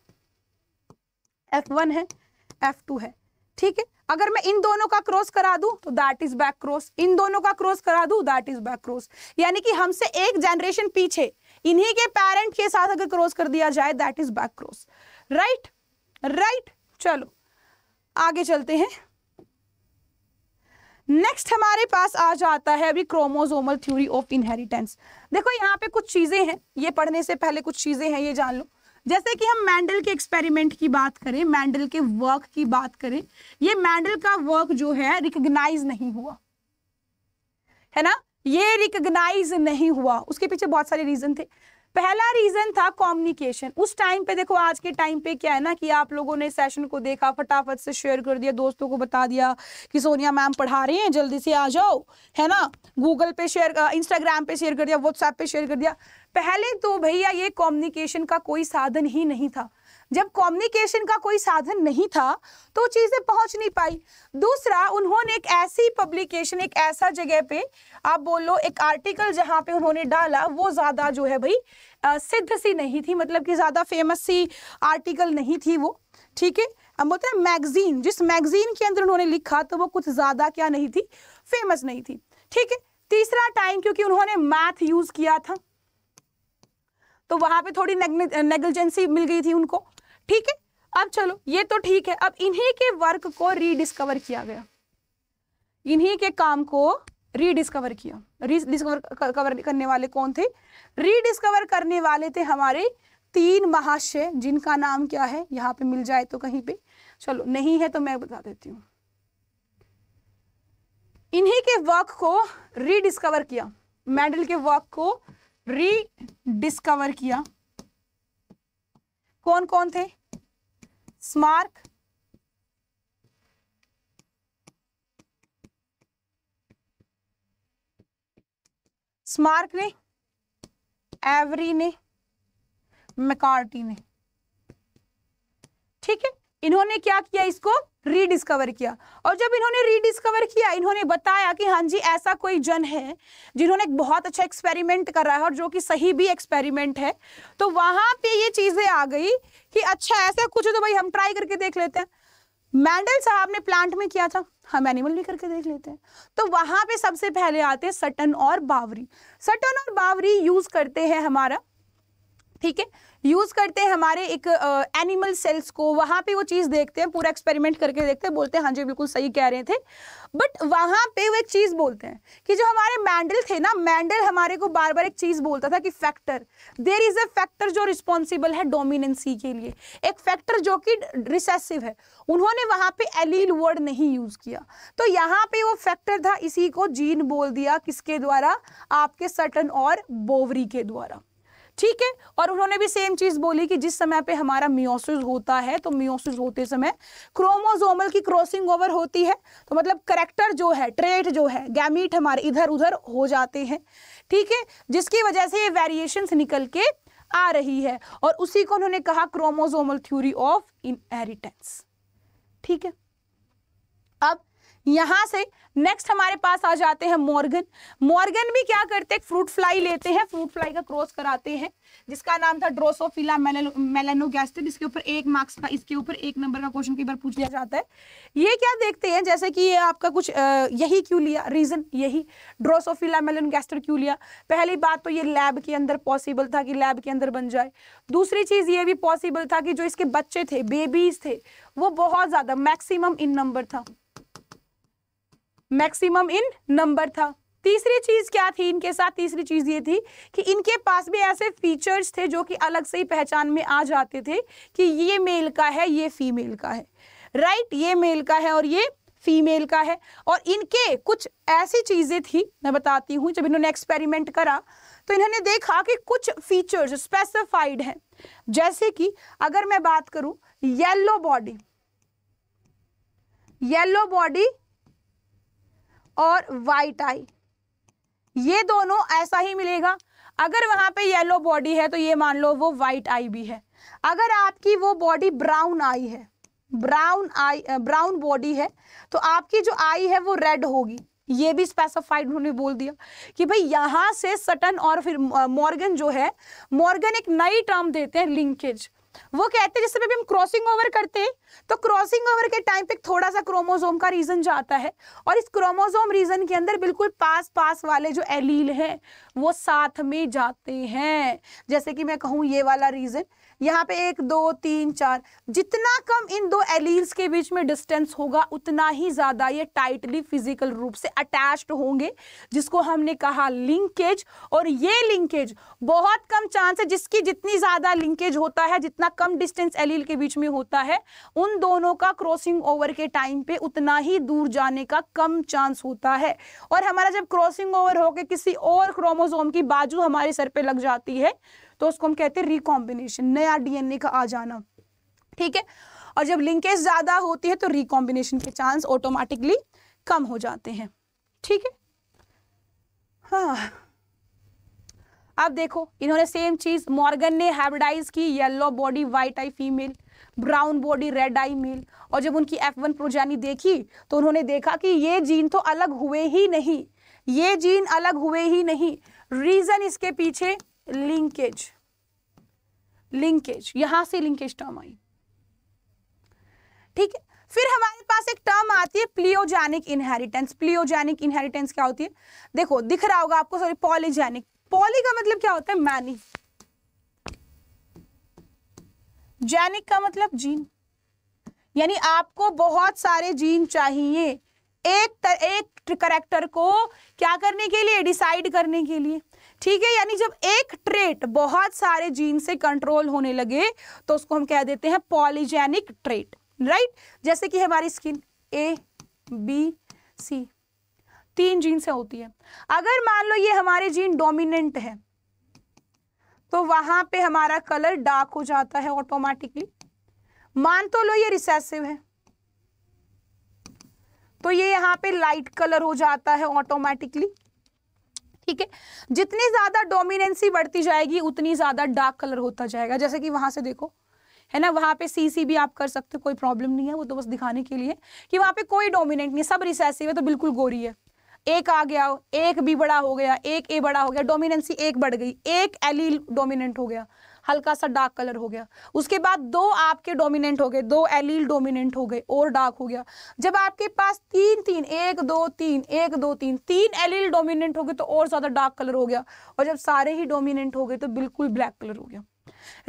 S1: एफ वन है एफ टू है ठीक है अगर मैं इन दोनों का क्रॉस करा दूं तो दैट इज बैक क्रॉस इन दोनों का क्रॉस करा दूं दैट इज बैक क्रॉस यानी कि हमसे एक जनरेशन पीछे इन्हीं के पेरेंट के साथ अगर क्रॉस कर दिया जाए that is back cross right right चलो आगे चलते हैं नेक्स्ट हमारे पास आ जाता है अभी क्रोमोजोमल थ्योरी ऑफ इनहेरिटेंस देखो यहाँ पे कुछ चीजें हैं ये पढ़ने से पहले कुछ चीजें हैं ये जान लो जैसे कि हम मैंडल के एक्सपेरिमेंट की बात करें मैंडल के वर्क की बात करें ये मैंडल का वर्क जो है रिकग्नाइज नहीं हुआ है ना ये रिकग्नाइज नहीं हुआ उसके पीछे बहुत सारे रीजन थे पहला रीजन था कम्युनिकेशन उस टाइम पे देखो आज के टाइम पे क्या है ना कि आप लोगों ने सेशन को देखा फटाफट से शेयर कर दिया दोस्तों को बता दिया कि सोनिया मैम पढ़ा रही हैं जल्दी से आ जाओ है ना गूगल पे शेयर इंस्टाग्राम पे शेयर कर दिया व्हाट्सएप पे शेयर कर दिया पहले तो भैया ये कम्युनिकेशन का कोई साधन ही नहीं था जब कम्युनिकेशन का कोई साधन नहीं था तो चीज़ें पहुंच नहीं पाई दूसरा उन्होंने एक ऐसी पब्लिकेशन एक ऐसा जगह पे आप बोलो एक आर्टिकल जहाँ पे उन्होंने डाला वो ज़्यादा जो है भाई सिद्ध सी नहीं थी मतलब कि ज़्यादा फेमस सी आर्टिकल नहीं थी वो ठीक है हम बोलते हैं मैगजीन जिस मैगजीन के अंदर उन्होंने लिखा तो वो कुछ ज़्यादा क्या नहीं थी फेमस नहीं थी ठीक है तीसरा टाइम क्योंकि उन्होंने मैथ यूज़ किया था तो वहाँ पे थोड़ी नेग्लिजेंसी मिल गई थी उनको ठीक है अब चलो ये तो ठीक है अब इन्हीं के वर्क को रीडिस्कवर किया गया इन्हीं के काम को रीडिस्कवर किया रीडिस्कवर कवर करने वाले कौन थे रीडिस्कवर करने वाले थे हमारे तीन महाशय जिनका नाम क्या है यहाँ पे मिल जाए तो कहीं पे चलो नहीं है तो मैं बता देती हूँ इन्हीं के वर्क को रीडिस्कवर किया मेडल के वर्क को रीडिस्कवर किया कौन कौन थे स्मार्क स्मार्क ने एवरी ने मैकार्टी ने ठीक है इन्होंने क्या किया इसको रीडिस्कवर किया और जब इन्होंने रीडिस्कवर किया इन्होंने बताया कि हाँ जी ऐसा कोई जन है जिन्होंने एक बहुत अच्छा एक्सपेरिमेंट करा है और जो कि सही भी एक्सपेरिमेंट है तो वहां पे ये चीजें आ गई कि अच्छा ऐसा कुछ है तो भाई हम ट्राई करके देख लेते हैं मैंडल साहब ने प्लांट में किया था हम एनिमल भी करके देख लेते हैं तो वहां पर सबसे पहले आते हैं सटन और बावरी सटन और बावरी यूज करते हैं हमारा ठीक है यूज़ करते हैं हमारे एक एनिमल सेल्स को वहाँ पे वो चीज़ देखते हैं पूरा एक्सपेरिमेंट करके देखते हैं बोलते हैं हाँ जी बिल्कुल सही कह रहे थे बट वहाँ पे वो एक चीज़ बोलते हैं कि जो हमारे मैंडल थे ना मैंडल हमारे को बार बार एक चीज़ बोलता था कि factor there is a factor जो रिस्पॉन्सिबल है डोमिनेंसी के लिए एक फैक्टर जो कि रिसेसिव है उन्होंने वहाँ पर एलील वर्ड नहीं यूज़ किया तो यहाँ पे वो फैक्टर था इसी को जीन बोल दिया किसके द्वारा आपके सटन और बोवरी के द्वारा ठीक है और उन्होंने भी सेम चीज बोली कि जिस समय पे हमारा मियोसिस होता है तो मियोसिस होते समय क्रोमोजोमल की क्रॉसिंग ओवर होती है तो मतलब करेक्टर जो है ट्रेट जो है गैमीट हमारे इधर उधर हो जाते हैं ठीक है जिसकी वजह से ये वेरिएशन निकल के आ रही है और उसी को उन्होंने कहा क्रोमोजोमल थ्यूरी ऑफ इनहेरिटेंस ठीक है यहाँ से नेक्स्ट हमारे पास आ जाते हैं मॉर्गन मॉर्गन भी क्या करते हैं फ्रूट फ्लाई लेते हैं फ्रूट फ्लाई का क्रॉस कराते हैं जिसका नाम था ड्रोसोफिला मेलेनोगैस्टिन इसके ऊपर एक मार्क्स का इसके ऊपर एक नंबर का क्वेश्चन कई बार पूछ लिया जाता है ये क्या देखते हैं जैसे कि ये आपका कुछ आ, यही क्यों लिया रीजन यही ड्रोसोफिला मेलेनोगैस्टर क्यों लिया पहली बात तो ये लैब के अंदर पॉसिबल था कि लैब के अंदर बन जाए दूसरी चीज़ ये भी पॉसिबल था कि जो इसके बच्चे थे बेबीज थे वो बहुत ज़्यादा मैक्सिमम इन नंबर था मैक्सिमम इन नंबर था तीसरी चीज क्या थी इनके साथ तीसरी चीज ये थी कि इनके पास भी ऐसे फीचर्स थे जो कि अलग से ही पहचान में आ जाते थे कि ये मेल का है ये फीमेल का है राइट right? ये मेल का है और ये फीमेल का है और इनके कुछ ऐसी चीज़ें थी मैं बताती हूँ जब इन्होंने एक्सपेरिमेंट करा तो इन्होंने देखा कि कुछ फीचर्स स्पेसिफाइड हैं जैसे कि अगर मैं बात करूं येलो बॉडी येलो बॉडी और वाइट आई ये दोनों ऐसा ही मिलेगा अगर वहां पे येलो बॉडी है तो ये मान लो वो वाइट आई भी है अगर आपकी वो बॉडी ब्राउन आई है ब्राउन आई ब्राउन बॉडी है तो आपकी जो आई है वो रेड होगी ये भी स्पेसिफाइड उन्होंने बोल दिया कि भाई यहां से सटन और फिर मॉर्गन जो है मॉर्गन एक नई टर्म देते हैं लिंकेज वो कहते हैं जैसे भी हम क्रॉसिंग ओवर करते हैं तो क्रॉसिंग ओवर के टाइम पे थोड़ा सा क्रोमोसोम का रीजन जाता है और इस क्रोमोसोम रीजन के अंदर बिल्कुल पास पास वाले जो एलील हैं वो साथ में जाते हैं जैसे कि मैं कहूँ ये वाला रीजन यहाँ पे एक दो तीन चार जितना कम इन दो एलील्स के बीच में डिस्टेंस होगा उतना ही ज़्यादा ये टाइटली फिजिकल रूप से अटैच्ड होंगे जिसको हमने कहा लिंकेज और ये लिंकेज बहुत कम चांस है जिसकी जितनी ज़्यादा लिंकेज होता है जितना कम डिस्टेंस एलील के बीच में होता है उन दोनों का क्रॉसिंग ओवर के टाइम पे उतना ही दूर जाने का कम चांस होता है और हमारा जब क्रॉसिंग ओवर होकर किसी और क्रोमोजोम की बाजू हमारे सर पे लग जाती है तो उसको हम कहते हैं रिकॉम्बिनेशन नया डीएनए का आ जाना ठीक है और जब लिंकेज ज़्यादा होती है तो रिकॉम्बिनेशन के चांस ऑटोमेटिकली कम हो जाते हैं ठीक है हाँ अब देखो इन्होंने सेम चीज़ मॉर्गन ने हैब्रिडाइज की yellow body white eye female brown body red eye male और जब उनकी एफ वन प्रोजानी देखी तो उन्होंने देखा कि ये जीन तो अलग हुए ही नहीं ये जीन अलग हुए ही नहीं रीज़न इसके पीछे लिंकेज लिंकेज यहां से लिंकेज टर्म आई ठीक है फिर हमारे पास एक टर्म आती है प्लियोजेनिक इनहेरिटेंस प्लियोजेनिक इनहेरिटेंस क्या होती है देखो दिख रहा होगा आपको सॉरी पॉलीजेनिक पॉली का मतलब क्या होता है मैनी जेनिक का मतलब जीन यानी आपको बहुत सारे जीन चाहिए एक तर, एक करेक्टर को क्या करने के लिए डिसाइड करने के लिए ठीक है यानी जब एक ट्रेट बहुत सारे जीन से कंट्रोल होने लगे तो उसको हम कह देते हैं पॉलीजेनिक ट्रेट राइट जैसे कि हमारी स्किन ए बी सी तीन जीन से होती है अगर मान लो ये हमारे जीन डोमिनेंट है तो वहां पे हमारा कलर डार्क हो जाता है ऑटोमेटिकली मान तो लो ये रिसेसिव है तो ये यहाँ पे लाइट कलर हो जाता है ऑटोमेटिकली ठीक है जितनी ज़्यादा डोमिनेंसी बढ़ती जाएगी उतनी ज़्यादा डार्क कलर होता जाएगा जैसे कि वहां से देखो है ना वहाँ पे सीसी भी आप कर सकते हो कोई प्रॉब्लम नहीं है वो तो बस दिखाने के लिए कि वहाँ पे कोई डोमिनेंट नहीं सब रिसेसिव है तो बिल्कुल गोरी है एक आ गया एक बी बड़ा हो गया एक ए बड़ा हो गया डोमिनेंसी एक बढ़ गई एक एलील डोमिनेंट e हो गया हल्का सा डार्क कलर हो गया उसके बाद दो आपके डोमिनेंट हो गए दो एलील डोमिनेंट हो गए और डार्क हो गया जब आपके पास तीन तीन एक दो तीन एक दो तीन तीन एलील डोमिनेंट हो गए तो और ज़्यादा डार्क कलर हो गया और जब सारे ही डोमिनेंट हो गए तो बिल्कुल ब्लैक कलर हो गया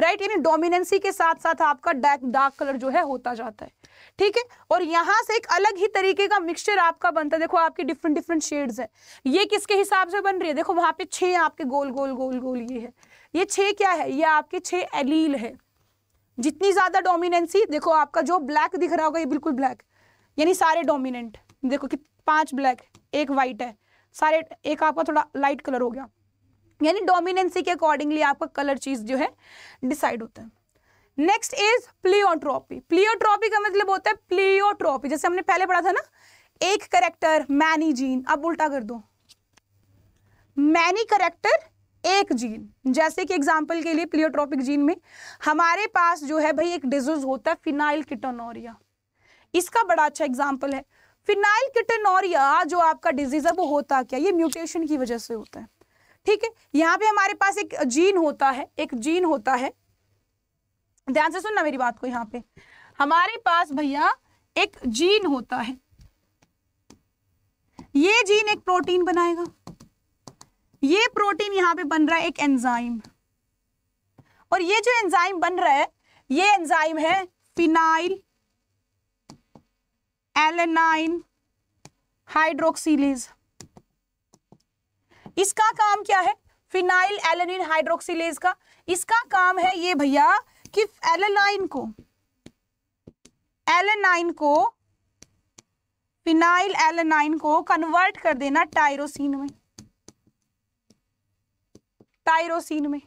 S1: राइट यानी डोमिनेंसी के साथ साथ आपका डार्क डार्क कलर जो है होता जाता है ठीक है और यहाँ से एक अलग ही तरीके का मिक्सचर आपका बनता है देखो आपके डिफरेंट डिफरेंट शेड्स है ये किसके हिसाब से बन रही है देखो वहां पे छह आपके गोल गोल गोल गोल ये है ये छः क्या है ये आपके छः एलील है जितनी ज़्यादा डोमिनेंसी देखो आपका जो ब्लैक दिख रहा होगा ये बिल्कुल ब्लैक यानी सारे डोमिनेंट देखो कि पांच ब्लैक एक वाइट है सारे एक आपका थोड़ा लाइट कलर हो गया यानी डोमिनेंसी के अकॉर्डिंगली आपका कलर चीज़ जो है डिसाइड होता है नेक्स्ट इज प्लियोट्रॉपी प्लियोट्रॉपी का मतलब होता है प्लियोट्रॉपी जैसे हमने पहले पढ़ा था ना एक करेक्टर मैनी जीन अब उल्टा कर दो मैनी करेक्टर एक जीन जैसे कि एग्जाम्पल के लिए प्लियोट्रॉपिक जीन में हमारे पास जो है भाई एक डिजीज होता है फिनाइल किटोनोरिया इसका बड़ा अच्छा एग्जाम्पल है फिनाइल किटोनोरिया जो आपका डिजीज है वो होता क्या ये म्यूटेशन की वजह से होता है ठीक है यहाँ पे हमारे पास एक जीन होता है एक जीन होता है ध्यान से सुनना मेरी बात को यहाँ पे हमारे पास भैया एक जीन होता है ये जीन एक प्रोटीन बनाएगा ये प्रोटीन यहां पे बन रहा है एक एंजाइम और ये जो एंजाइम बन रहा है ये एंजाइम है फिनाइल एलेनाइन हाइड्रोक्सीलेज इसका काम क्या है फिनाइल एलेनिन हाइड्रोक्सीलेज का इसका काम है ये भैया कि एलेनाइन को एलेनाइन को फिनाइल एलेनाइन को कन्वर्ट कर देना टायरोसिन में टाइरोसिन में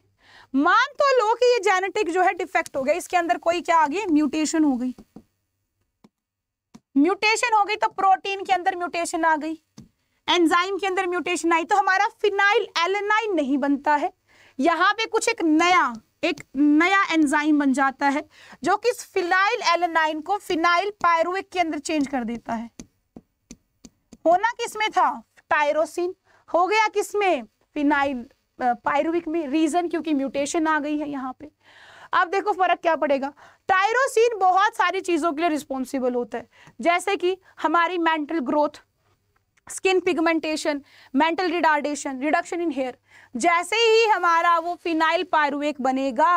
S1: मान तो लो कि ये जेनेटिक जो है डिफेक्ट हो गया इसके अंदर कोई क्या आ गई म्यूटेशन हो गई म्यूटेशन हो गई तो प्रोटीन के अंदर म्यूटेशन आ गई एंजाइम के अंदर म्यूटेशन आई तो हमारा फिनाइल एलेनाइन नहीं बनता है यहां पे कुछ एक नया एक नया एंजाइम बन जाता है जो कि इस फिनाइल एलेनाइन को फिनाइल पायरुविक के अंदर चेंज कर देता है होना किसमें था टायरोसिन हो गया किसमें फिनाइल पायरुविक में रीजन क्योंकि म्यूटेशन आ गई है यहाँ पे अब देखो फर्क क्या पड़ेगा टायरोसिन बहुत सारी चीजों के लिए रिस्पॉन्सिबल होता है जैसे कि हमारी mental growth skin pigmentation mental retardation reduction in hair जैसे ही हमारा वो फिनाइल पायरुविक बनेगा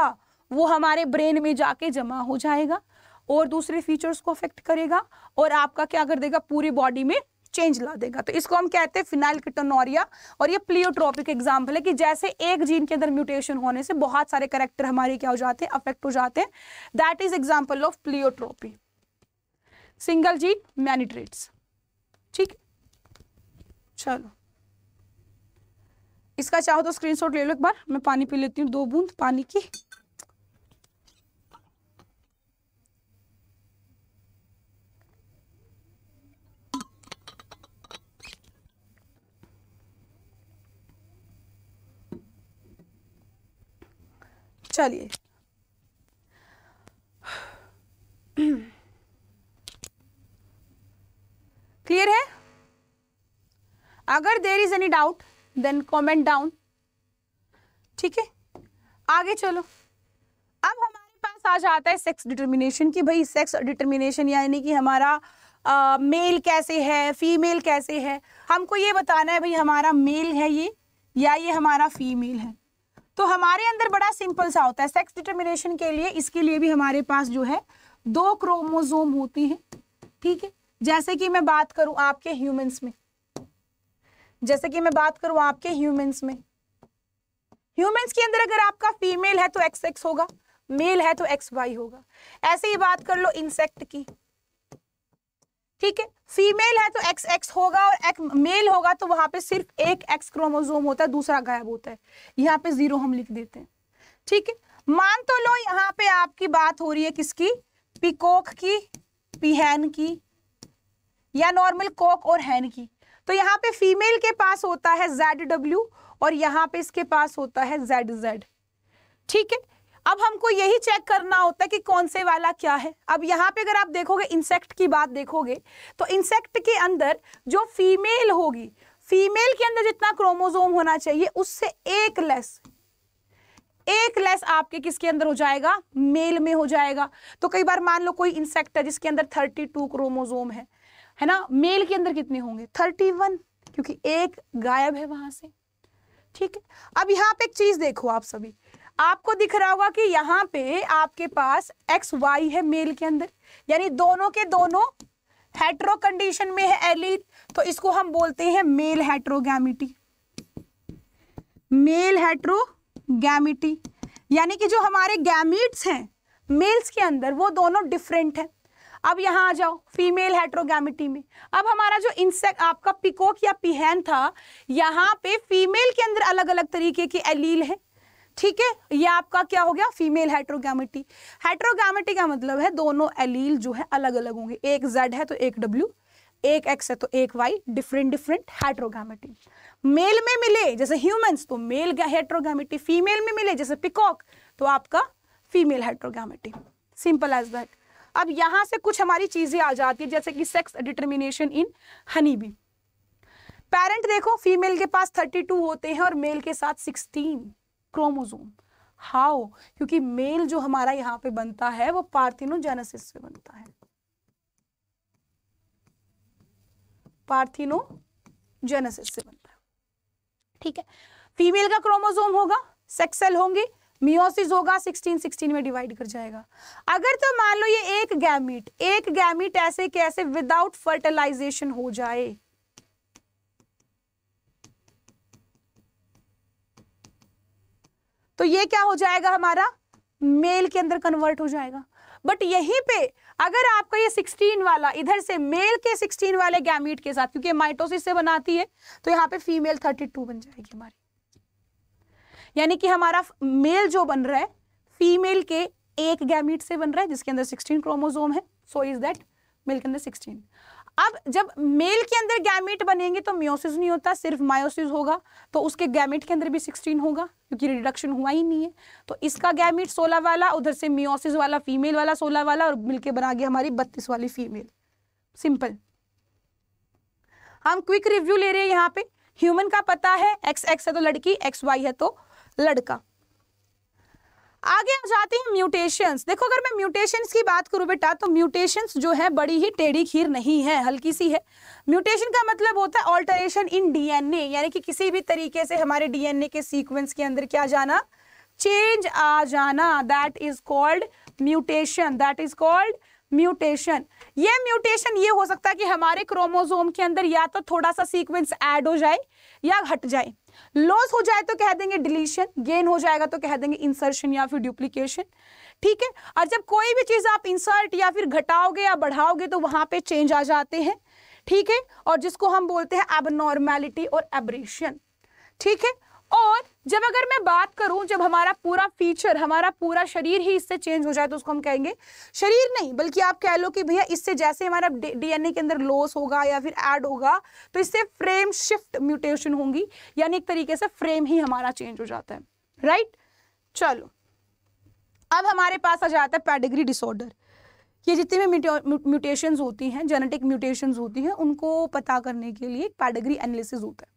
S1: वो हमारे ब्रेन में जाके जमा हो जाएगा और दूसरे फीचर्स को अफेक्ट करेगा और आपका क्या कर देगा पूरी बॉडी में चेंज ला देगा तो इसको हम कहते हैं फिनाइल किटोनोरिया और ये प्लियोट्रॉपिक एग्जाम्पल है कि जैसे एक जीन के अंदर म्यूटेशन होने से बहुत सारे करेक्टर हमारे क्या हो जाते हैं अफेक्ट हो जाते हैं that is example of pleiotropy single gene मैनिट्रेट्स ठीक चलो इसका चाहो तो स्क्रीनशॉट ले लो एक बार मैं पानी पी लेती हूँ दो बूंद पानी की चलिए क्लियर है अगर there is any doubt then comment down ठीक है आगे चलो अब हमारे पास आ जाता है सेक्स डिटर्मिनेशन की भाई सेक्स डिटर्मिनेशन यानी कि हमारा मेल कैसे है फीमेल कैसे है हमको ये बताना है भाई हमारा मेल है ये या ये हमारा फीमेल है तो हमारे अंदर बड़ा सिंपल सा होता है सेक्स डिटर्मिनेशन के लिए इसके लिए भी हमारे पास जो है दो क्रोमोजोम होते हैं ठीक है जैसे कि मैं बात करूं आपके ह्यूमंस में जैसे कि मैं बात करूं आपके ह्यूमंस में ह्यूमंस के अंदर अगर आपका फीमेल है तो एक्स एक्स होगा मेल है तो एक्स वाई होगा ऐसे ही बात कर लो इंसेक्ट की ठीक है फीमेल है तो एक्स एक्स होगा और एक मेल होगा तो वहां पे सिर्फ एक एक्स क्रोमोजोम होता है दूसरा गायब होता है यहाँ पे जीरो हम लिख देते हैं ठीक है मान तो लो यहाँ पे आपकी बात हो रही है किसकी पिकोक की पिहैन की या नॉर्मल कोक और हैन की तो यहाँ पे फीमेल के पास होता है जेड डब्ल्यू और यहाँ पे इसके पास होता है जेड जेड ठीक है अब हमको यही चेक करना होता है कि कौन से वाला क्या है अब यहाँ पे अगर आप देखोगे इंसेक्ट की बात देखोगे तो इंसेक्ट के अंदर जो फीमेल होगी फीमेल के अंदर जितना क्रोमोजोम होना चाहिए उससे एक लेस एक लेस आपके किसके अंदर हो जाएगा मेल में हो जाएगा तो कई बार मान लो कोई इंसेक्ट है जिसके अंदर थर्टी टू क्रोमोजोम है है ना मेल के अंदर कितने होंगे थर्टी वन क्योंकि एक गायब है वहां से ठीक है अब यहाँ पे एक चीज देखो आप सभी आपको दिख रहा होगा कि यहाँ पे आपके पास एक्स वाई है मेल के अंदर यानी दोनों के दोनों हेट्रो कंडीशन में है एलील तो इसको हम बोलते हैं मेल हेट्रोगैमिटी मेल हेट्रोगैमिटी यानी कि जो हमारे गैमिट्स हैं मेल्स के अंदर वो दोनों डिफरेंट हैं अब यहाँ आ जाओ फीमेल हेट्रोगिटी में अब हमारा जो इंसेक्ट आपका पिकोक या पिहन था यहाँ पे फीमेल के अंदर अलग अलग तरीके के एलील है ठीक है ये आपका क्या हो गया फीमेल हाइट्रोगिटी हाइट्रोगिटी का मतलब है दोनों एलील जो है अलग अलग होंगे एक जेड है तो एक डब्ल्यू एक एक्स है तो एक Y different different heterogamety male में मिले जैसे ह्यूमंस तो मेल हाइट्रोगिटी फीमेल में मिले जैसे पिकॉक तो आपका female heterogamety simple as that अब यहाँ से कुछ हमारी चीज़ें आ जाती है जैसे कि sex determination in honey bee parent देखो फीमेल के पास थर्टी टू होते हैं और मेल के साथ सिक्सटीन क्रोमोजोम हाउ क्योंकि मेल जो हमारा यहाँ पे बनता है वो पार्थिनोजेनेसिस से बनता है पार्थिनोजेनेसिस से बनता है ठीक है फीमेल का क्रोमोजोम होगा सेक्स सेल होंगे मियोसिस होगा 16 16 में डिवाइड कर जाएगा अगर तो मान लो ये एक गैमिट एक गैमिट ऐसे कैसे विदाउट फर्टिलाइजेशन हो जाए तो ये क्या हो जाएगा हमारा मेल के अंदर कन्वर्ट हो जाएगा बट यहीं पे अगर आपका ये 16 वाला इधर से मेल के 16 वाले गैमीट के साथ क्योंकि माइटोसिस से बनाती है तो यहाँ पे फीमेल 32 बन जाएगी हमारी यानी कि हमारा मेल जो बन रहा है फीमेल के एक गैमीट से बन रहा है जिसके अंदर 16 क्रोमोजोम है सो इज दैट मेल के अंदर 16 अब जब मेल के अंदर गैमेट बनेंगे तो मियोसिस नहीं होता सिर्फ मायोसिस होगा तो उसके गैमेट के अंदर भी सिक्सटीन होगा क्योंकि रिडक्शन हुआ ही नहीं है तो इसका गैमेट सोलह वाला उधर से म्योसिस वाला फीमेल वाला सोलह वाला और मिलके बना गया हमारी बत्तीस वाली फीमेल सिंपल हम क्विक रिव्यू ले रहे हैं यहाँ पे ह्यूमन का पता है एक्स एक्स है तो लड़की एक्स वाई है तो लड़का आगे आ जाते हैं म्यूटेशंस देखो अगर मैं म्यूटेशंस की बात करूं बेटा तो म्यूटेशंस जो है बड़ी ही टेढ़ी खीर नहीं है हल्की सी है म्यूटेशन का मतलब होता है ऑल्टरेशन इन डीएनए यानी कि किसी भी तरीके से हमारे डीएनए के सीक्वेंस के अंदर क्या जाना चेंज आ जाना that is called mutation that is called mutation ये म्यूटेशन ये हो सकता है कि हमारे क्रोमोजोम के अंदर या तो थोड़ा सा सीक्वेंस ऐड हो जाए या घट जाए लॉस हो जाए तो कह देंगे डिलीशन गेन हो जाएगा तो कह देंगे इंसर्शन या फिर ड्यूप्लीकेशन ठीक है और जब कोई भी चीज़ आप इंसर्ट या फिर घटाओगे या बढ़ाओगे तो वहां पे चेंज आ जाते हैं ठीक है और जिसको हम बोलते हैं एबनॉर्मेलिटी और एब्रेशन ठीक है और जब अगर मैं बात करूं जब हमारा पूरा फीचर हमारा पूरा शरीर ही इससे चेंज हो जाए तो उसको हम कहेंगे शरीर नहीं बल्कि आप कह लो कि भैया इससे जैसे हमारा डीएनए के अंदर लॉस होगा या फिर ऐड होगा तो इससे फ्रेम शिफ्ट म्यूटेशन होंगी यानी एक तरीके से फ्रेम ही हमारा चेंज हो जाता है राइट चलो अब हमारे पास आ जाता है पेडिग्री डिसऑर्डर ये जितनी भी म्यूटेशन होती हैं जेनेटिक म्यूटेशन होती हैं उनको पता करने के लिए पेडिग्री एनालिसिस होता है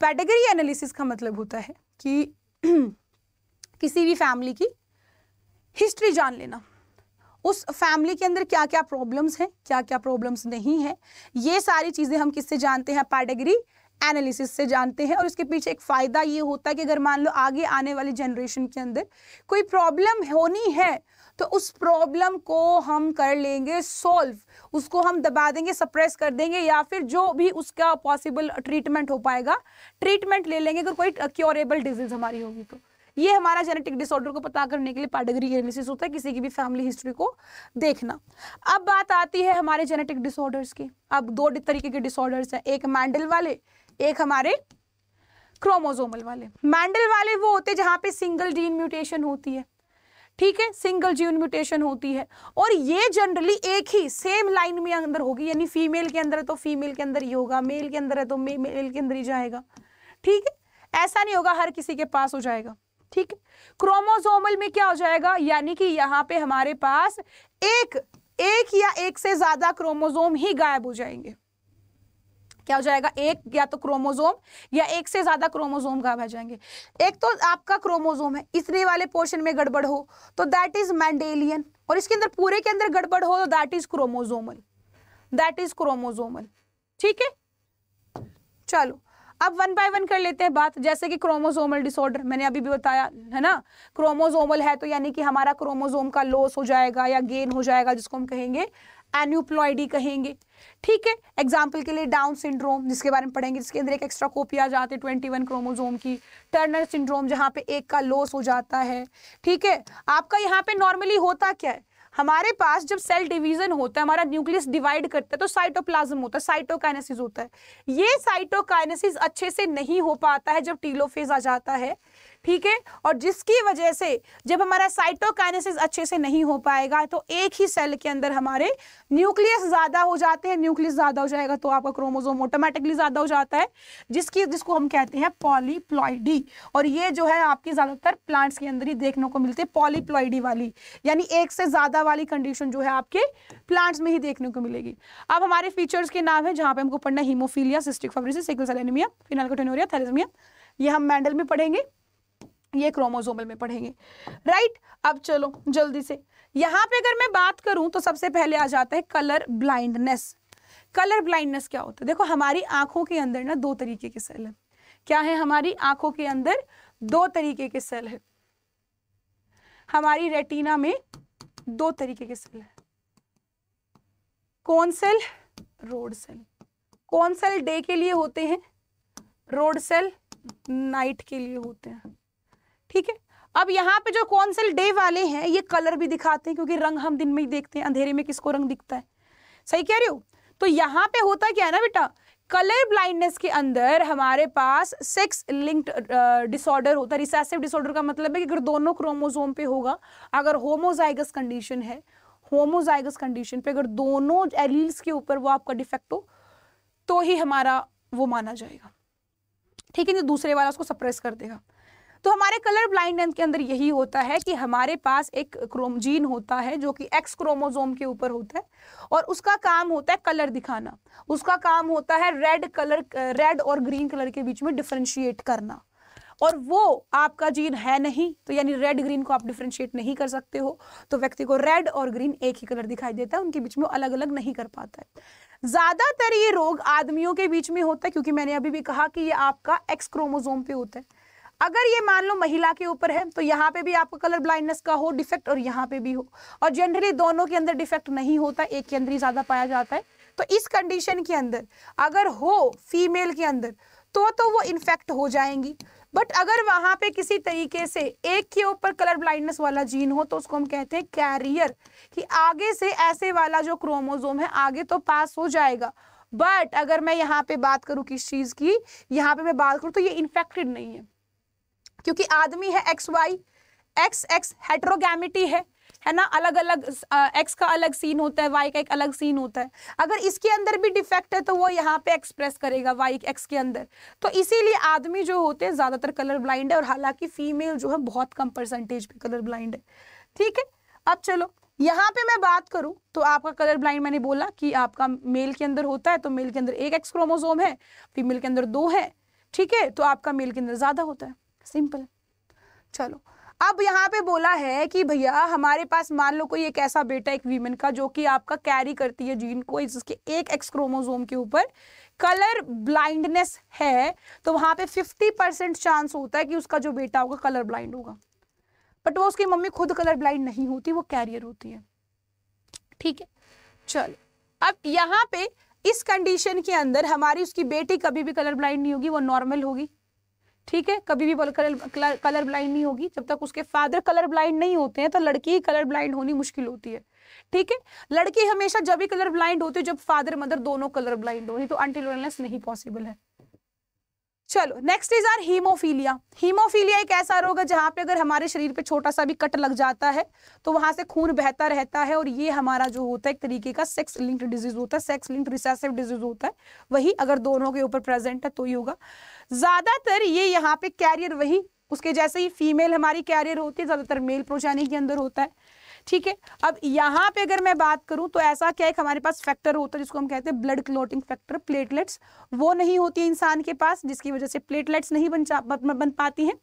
S1: पैटेगरी एनालिसिस का मतलब होता है कि <clears throat> किसी भी फैमिली की हिस्ट्री जान लेना उस फैमिली के अंदर क्या क्या प्रॉब्लम्स हैं क्या क्या प्रॉब्लम्स नहीं है ये सारी चीज़ें हम किससे जानते हैं पैटेगरी एनालिसिस से जानते हैं और इसके पीछे एक फ़ायदा ये होता है कि अगर मान लो आगे आने वाली जनरेशन के अंदर कोई प्रॉब्लम होनी है तो उस प्रॉब्लम को हम कर लेंगे सॉल्व उसको हम दबा देंगे सप्रेस कर देंगे या फिर जो भी उसका पॉसिबल ट्रीटमेंट हो पाएगा ट्रीटमेंट ले लेंगे अगर कोई क्योरेबल डिजीज हमारी होगी तो ये हमारा जेनेटिक डिसऑर्डर को पता करने के लिए पैडगरी एनालिसिस होता है किसी की भी फैमिली हिस्ट्री को देखना अब बात आती है हमारे जेनेटिक डिसऑर्डर्स की अब दो तरीके के डिसऑर्डर्स हैं एक मैंडल वाले एक हमारे क्रोमोजोमल वाले मैंडल वाले वो होते हैं जहाँ पे सिंगल जीन म्यूटेशन होती है ठीक है सिंगल जीवन म्यूटेशन होती है और ये जनरली एक ही सेम लाइन में अंदर होगी यानी फीमेल के अंदर है तो फीमेल के अंदर ही होगा मेल के अंदर है तो मेल के अंदर ही जाएगा ठीक है ऐसा नहीं होगा हर किसी के पास हो जाएगा ठीक है क्रोमोजोमल में क्या हो जाएगा यानी कि यहाँ पे हमारे पास एक एक या एक से ज्यादा क्रोमोजोम ही गायब हो जाएंगे क्या हो जाएगा एक या तो क्रोमोजोम या एक से ज्यादा क्रोमोजोम गायब हो जाएंगे एक तो आपका क्रोमोजोम है इसने वाले पोर्शन में गड़बड़ हो तो दैट इज मैंडेलियन और इसके अंदर पूरे के अंदर गड़बड़ हो तो that is chromosomal that is chromosomal ठीक है चलो अब वन बाय वन कर लेते हैं बात जैसे कि क्रोमोजोमल डिसऑर्डर मैंने अभी भी बताया है ना क्रोमोजोमल है तो यानी कि हमारा क्रोमोजोम का लॉस हो जाएगा या गेन हो जाएगा जिसको हम कहेंगे एन्यूप्लॉयडी कहेंगे ठीक है एग्जाम्पल के लिए डाउन सिंड्रोम जिसके बारे में पढ़ेंगे जिसके अंदर एक एक्स्ट्रा कॉपी आ जाते हैं ट्वेंटी वन क्रोमोजोम की टर्नर सिंड्रोम जहाँ पे एक का लॉस हो जाता है ठीक है आपका यहाँ पे नॉर्मली होता क्या है हमारे पास जब सेल डिवीजन होता है हमारा न्यूक्लियस डिवाइड करता है तो साइटोप्लाज्म होता है साइटोकाइनेसिस होता है ये साइटोकाइनेसिस अच्छे से नहीं हो पाता है जब टीलोफेज आ जाता है ठीक है और जिसकी वजह से जब हमारा साइटोकाइनेसिस अच्छे से नहीं हो पाएगा तो एक ही सेल के अंदर हमारे न्यूक्लियस ज़्यादा हो जाते हैं न्यूक्लियस ज़्यादा हो जाएगा तो आपका क्रोमोजोम ऑटोमेटिकली ज़्यादा हो जाता है जिसकी जिसको हम कहते हैं पॉलीप्लॉइडी और ये जो है आपकी ज़्यादातर प्लांट्स के अंदर ही देखने को मिलती है पॉलीप्लॉइडी वाली यानी एक से ज़्यादा वाली कंडीशन जो है आपके प्लांट्स में ही देखने को मिलेगी अब हमारे फीचर्स के नाम है जहां पर हमको पढ़ना haemophilia cystic fibrosis sickle cell anaemia phenylketonuria thalassaemia ये हम मैंडल में पढ़ेंगे ये क्रोमोजोमल में पढ़ेंगे राइट अब चलो जल्दी से यहां पे अगर मैं बात करूं तो सबसे पहले आ जाता है कलर ब्लाइंडनेस कलर ब्लाइंडनेस क्या होता है देखो हमारी आंखों के अंदर ना दो तरीके के सेल है क्या है हमारी आंखों के अंदर दो तरीके के सेल है हमारी रेटिना में दो तरीके के सेल है cone cell rod cell cone cell day के लिए होते हैं रोड सेल नाइट के लिए होते हैं ठीक है अब यहाँ पे जो कौनसल डे वाले हैं ये कलर भी दिखाते हैं क्योंकि रंग हम दिन में ही देखते हैं अंधेरे में किसको रंग दिखता है सही कह रहे हो तो यहाँ पे होता क्या है ना बेटा कलर ब्लाइंडनेस के अंदर हमारे पास सेक्स लिंक्ड डिसऑर्डर होता है रिसेसिव डिसऑर्डर का मतलब है कि अगर दोनों क्रोमोजोम पे होगा अगर होमोजाइगस कंडीशन है होमोजाइगस कंडीशन पे अगर दोनों एलील्स के ऊपर वो आपका डिफेक्ट हो तो ही हमारा वो माना जाएगा ठीक है ना दूसरे वाला उसको सप्रेस कर देगा तो हमारे कलर ब्लाइंडनेस के अंदर यही होता है कि हमारे पास एक क्रोमजीन होता है जो कि एक्स क्रोमोजोम के ऊपर होता है और उसका काम होता है कलर दिखाना उसका काम होता है रेड कलर रेड और ग्रीन कलर के बीच में डिफ्रेंशिएट करना और वो आपका जीन है नहीं तो यानी रेड ग्रीन को आप डिफ्रेंशिएट नहीं कर सकते हो तो व्यक्ति को रेड और ग्रीन एक ही कलर दिखाई देता है उनके बीच में अलग अलग नहीं कर पाता है ज़्यादातर ये रोग आदमियों के बीच में होता है क्योंकि मैंने अभी भी कहा कि ये आपका एक्स क्रोमोजोम पे होता है अगर ये मान लो महिला के ऊपर है तो यहाँ पे भी आपको कलर ब्लाइंडनेस का हो डिफेक्ट और यहाँ पे भी हो और जनरली दोनों के अंदर डिफेक्ट नहीं होता एक के अंदर ही ज़्यादा पाया जाता है तो इस कंडीशन के अंदर अगर हो फीमेल के अंदर तो तो वो इन्फेक्ट हो जाएंगी बट अगर वहां पे किसी तरीके से एक के ऊपर कलर ब्लाइंडनेस वाला जीन हो तो उसको हम कहते हैं कैरियर कि आगे से ऐसे वाला जो क्रोमोजोम है आगे तो पास हो जाएगा बट अगर मैं यहाँ पे बात करूँ किस चीज़ की यहाँ पे मैं बात करूँ तो ये इन्फेक्टेड नहीं है क्योंकि आदमी है एक्स वाई एक्स एक्स हेट्रोगिटी है है ना अलग अलग एक्स का अलग सीन होता है वाई का एक अलग सीन होता है अगर इसके अंदर भी डिफेक्ट है तो वो यहाँ पे एक्सप्रेस करेगा वाई एक्स के अंदर तो इसीलिए आदमी जो होते हैं ज़्यादातर कलर ब्लाइंड है और हालांकि फीमेल जो है बहुत कम परसेंटेज पे कलर ब्लाइंड है ठीक है अब चलो यहाँ पे मैं बात करूँ तो आपका कलर ब्लाइंड मैंने बोला कि आपका मेल के अंदर होता है तो मेल के अंदर एक एक्स क्रोमोजोम है फीमेल के अंदर दो है ठीक है तो आपका मेल के अंदर ज़्यादा होता है सिंपल चलो अब यहाँ पे बोला है कि भैया हमारे पास मान लो कोई एक ऐसा बेटा एक वीमेन का जो कि आपका कैरी करती है जीन को जिसके एक एक्स क्रोमोजोम के ऊपर कलर ब्लाइंडनेस है तो वहाँ पे 50 परसेंट चांस होता है कि उसका जो बेटा होगा कलर ब्लाइंड होगा बट वो उसकी मम्मी खुद कलर ब्लाइंड नहीं होती वो कैरियर होती है ठीक है चलो अब यहाँ पे इस कंडीशन के अंदर हमारी उसकी बेटी कभी भी कलर ब्लाइंड नहीं होगी वो नॉर्मल होगी ठीक है कभी भी कलर कलर ब्लाइंड नहीं होगी जब तक उसके फादर कलर ब्लाइंड नहीं होते हैं तो लड़की ही कलर ब्लाइंड होनी मुश्किल होती है ठीक है लड़की हमेशा जब ही कलर ब्लाइंड होती है जब फादर मदर दोनों कलर ब्लाइंड हो तो अनटिलोनेस नहीं पॉसिबल है चलो next is our haemophilia haemophilia एक ऐसा रोग है जहाँ पे अगर हमारे शरीर पे छोटा सा भी कट लग जाता है तो वहां से खून बहता रहता है और ये हमारा जो होता है एक तरीके का सेक्स लिंक्ड डिजीज होता है सेक्स लिंक्ड रिसेसिव डिजीज होता है वही अगर दोनों के ऊपर प्रेजेंट है तो ही होगा ज्यादातर ये यहाँ पे कैरियर वही उसके जैसे ही फीमेल हमारी कैरियर होती है ज्यादातर मेल प्रोजैनी के अंदर होता है ठीक है अब यहाँ पे अगर मैं बात करूँ तो ऐसा क्या एक हमारे पास फैक्टर होता है जिसको हम कहते हैं ब्लड क्लोटिंग फैक्टर प्लेटलेट्स वो नहीं होती है इंसान के पास जिसकी वजह से प्लेटलेट्स नहीं बन जा बन पाती हैं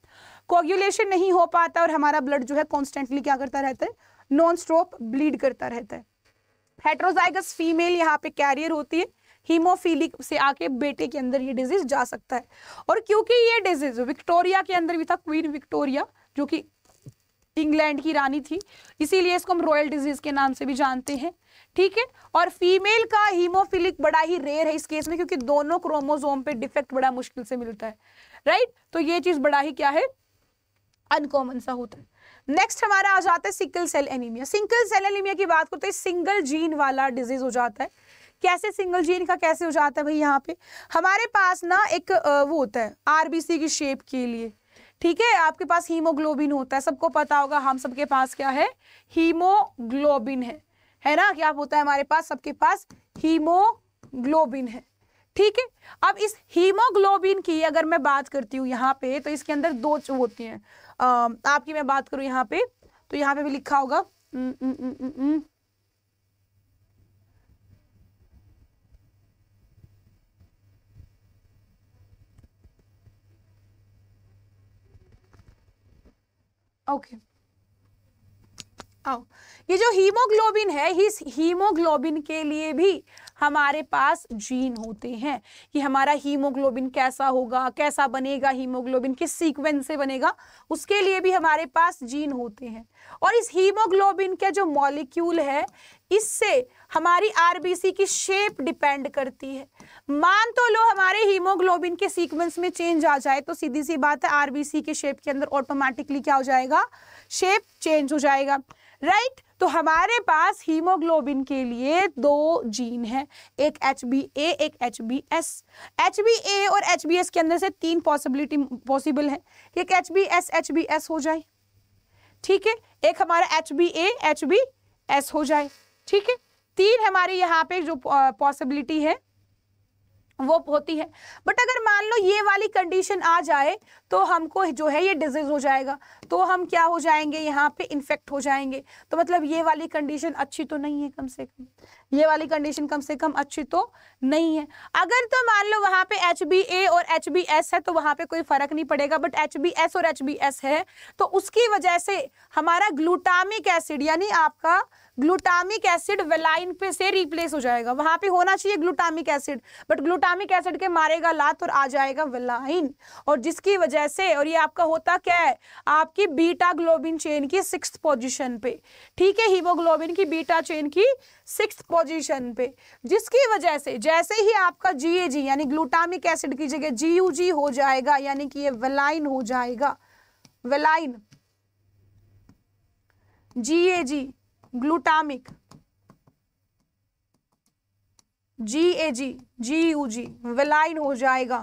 S1: कोग्यूलेशन नहीं हो पाता और हमारा ब्लड जो है कॉन्स्टेंटली क्या करता रहता है नॉन स्टॉप ब्लीड करता रहता है हेट्रोजाइगस फीमेल यहाँ पे कैरियर होती है हीमोफीलिक से आके बेटे के अंदर ये डिजीज जा सकता है और क्योंकि ये डिजीज विक्टोरिया के अंदर भी था क्वीन विक्टोरिया जो कि इंग्लैंड की रानी थी इसीलिए इसको हम रॉयल डिजीज के नाम से भी जानते हैं ठीक है और फीमेल का हीमोफिलिक बड़ा ही रेयर है इस केस में क्योंकि दोनों क्रोमोजोम पे डिफेक्ट बड़ा मुश्किल से मिलता है राइट तो ये चीज बड़ा ही क्या है अनकॉमन सा होता है नेक्स्ट हमारा आ जाता है single cell anaemia single cell anaemia की बात करते हैं सिंगल जीन वाला डिजीज हो जाता है कैसे सिंगल जीन का कैसे हो जाता है भाई यहाँ पे हमारे पास ना एक वो होता है आरबीसी की शेप के लिए ठीक है आपके पास हीमोग्लोबिन होता है सबको पता होगा हम सबके पास क्या है हीमोग्लोबिन है है ना क्या होता है हमारे पास सबके पास हीमोग्लोबिन है ठीक है अब इस हीमोग्लोबिन की अगर मैं बात करती हूँ यहाँ पे तो इसके अंदर दो होती हैं आपकी मैं बात करूँ यहाँ पे तो यहाँ पे भी लिखा होगा न, न, न, ओके आओ ये जो हीमोग्लोबिन है इस हीमोग्लोबिन के लिए भी हमारे पास जीन होते हैं कि हमारा हीमोग्लोबिन कैसा होगा कैसा बनेगा हीमोग्लोबिन किस सीक्वेंस से बनेगा उसके लिए भी हमारे पास जीन होते हैं और इस हीमोग्लोबिन के जो मॉलिक्यूल है इससे हमारी आरबीसी की शेप डिपेंड करती है मान तो लो हमारे हीमोग्लोबिन के सीक्वेंस में चेंज आ जाए तो सीधी सी बात है आरबीसी के शेप के अंदर ऑटोमेटिकली क्या हो जाएगा शेप चेंज हो जाएगा राइट right? तो हमारे पास हीमोग्लोबिन के लिए दो जीन है एक एच बी ए एक H B S H B A और एच बी एस के अंदर से तीन पॉसिबिलिटी पॉसिबल है एक H B S H B S हो जाए ठीक है एक हमारा H B A H B S हो जाए ठीक है तीन हमारे यहाँ पे जो पॉसिबिलिटी है वो होती है बट अगर मान लो ये वाली कंडीशन आ जाए तो हमको जो है ये डिजीज हो जाएगा तो हम क्या हो जाएंगे यहाँ पे इन्फेक्ट हो जाएंगे तो मतलब ये वाली कंडीशन अच्छी तो नहीं है कम से कम ये वाली कंडीशन कम से कम अच्छी तो नहीं है अगर तो मान लो वहाँ पे एच बी ए और एच बी एस है तो वहाँ पे कोई फर्क नहीं पड़ेगा बट एच बी एस और एच बी एस है तो उसकी वजह से हमारा ग्लूटामिक एसिड यानी आपका ग्लूटामिक एसिड वेलाइन पे से रिप्लेस हो जाएगा वहां पे होना चाहिए glutamic acid but glutamic acid के मारेगा लात और आ जाएगा वेलाइन और जिसकी वजह से और ये आपका होता क्या है आपकी बीटा ग्लोबिन चेन की सिक्स पोजिशन पे ठीक है हीमोग्लोबिन की बीटा चेन की सिक्स पोजिशन पे जिसकी वजह से जैसे ही आपका जी यानी ग्लूटामिक एसिड की जगह जी हो जाएगा यानी कि ये वेलाइन हो जाएगा valine G A G glutamic G A G G U G valine हो जाएगा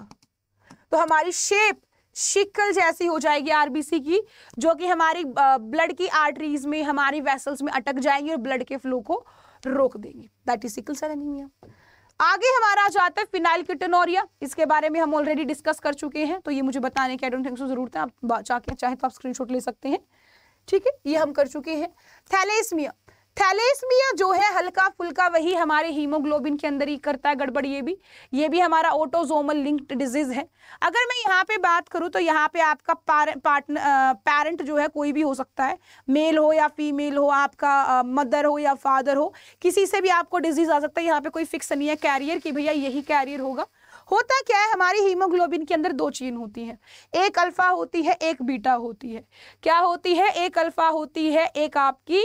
S1: तो हमारी शेप शिकल जैसी हो जाएगी आरबीसी की जो कि हमारी ब्लड की आर्टरीज में हमारी वेसल्स में अटक जाएंगी और ब्लड के फ्लो को रोक देंगी that is sickle cell anaemia आगे हमारा आ जाता है फिनाइल किटनोरिया इसके बारे में हम ऑलरेडी डिस्कस कर चुके हैं तो ये मुझे बताने की आई डोंट थिंक सो जरूरत है आप चाहे चाहे तो आप स्क्रीनशॉट ले सकते हैं ठीक है ये हम कर चुके हैं थैलेसमिया थैलेसमिया जो है हल्का फुल्का वही हमारे हीमोग्लोबिन के अंदर ही करता है गड़बड़ ये भी ये भी हमारा ऑटोजोमल लिंक्ड डिजीज है अगर मैं यहाँ पे बात करूँ तो यहाँ पे आपका पार, पार्टनर पेरेंट जो है कोई भी हो सकता है मेल हो या फीमेल हो आपका मदर हो या फादर हो किसी से भी आपको डिजीज आ सकता है यहाँ पे कोई फिक्स नहीं है कैरियर की भैया यही कैरियर होगा होता क्या है हमारी हीमोग्लोबिन के अंदर दो चीन होती हैं एक अल्फा होती है एक बीटा होती है क्या होती है एक अल्फा होती है एक आपकी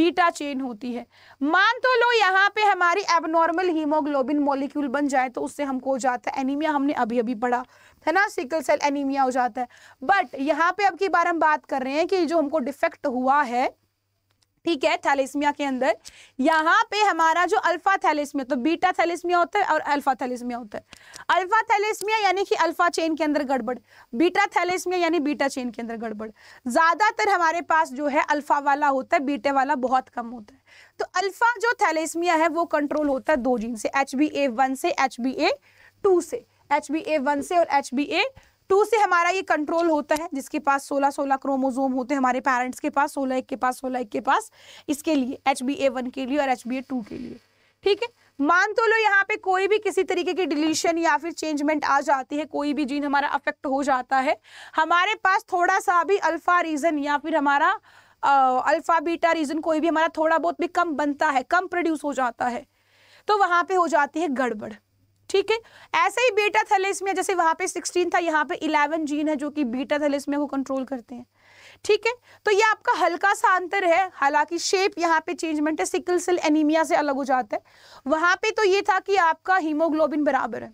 S1: बीटा चेन होती है मान तो लो यहाँ पे हमारी एबनॉर्मल हीमोग्लोबिन मॉलिक्यूल बन जाए तो उससे हमको हो जाता है एनीमिया हमने अभी अभी पढ़ा है ना सिकल सेल एनीमिया हो जाता है बट यहाँ पे अब की बार हम बात कर रहे हैं कि जो हमको डिफेक्ट हुआ है ठीक है थैलेसमिया के अंदर यहाँ पे हमारा जो अल्फा थैलेसमिया तो बीटा थैलेसमिया होता है और अल्फा थैलेसमिया होता है अल्फा थैलेसमिया यानी कि अल्फा चेन के अंदर गड़बड़ बीटा थैलेसमिया यानी बीटा चेन के अंदर गड़बड़ ज्यादातर हमारे पास जो है अल्फा वाला होता है बीटे वाला बहुत कम होता है तो अल्फा जो थैलेसमिया है वो कंट्रोल होता है दो जीन से एच बी ए से एच से एच से और एच टू से हमारा ये कंट्रोल होता है जिसके पास सोलह सोलह क्रोमोजोम होते हैं हमारे पेरेंट्स के पास सोलह एक के पास सोलह एक के पास इसके लिए एच बी ए वन के लिए और एच बी ए टू के लिए ठीक है मान तो लो यहाँ पे कोई भी किसी तरीके की डिलीशन या फिर चेंजमेंट आ जाती है कोई भी जीन हमारा अफेक्ट हो जाता है हमारे पास थोड़ा सा भी अल्फा रीजन या फिर हमारा अल्फा बीटा रीजन कोई भी हमारा थोड़ा बहुत भी कम बनता है कम प्रोड्यूस हो जाता है तो वहाँ पे हो जाती है गड़बड़ ठीक है ऐसे ही बेटा थैलेसमिया जैसे वहां पे 16 था यहाँ पे 11 जीन है जो कि बीटा थैलेसमिया को कंट्रोल करते हैं ठीक है तो ये आपका हल्का सा अंतर है हालांकि शेप यहाँ पे चेंजमेंट है सिकल सेल एनीमिया से अलग हो जाता है वहां पे तो ये था कि आपका हीमोग्लोबिन बराबर है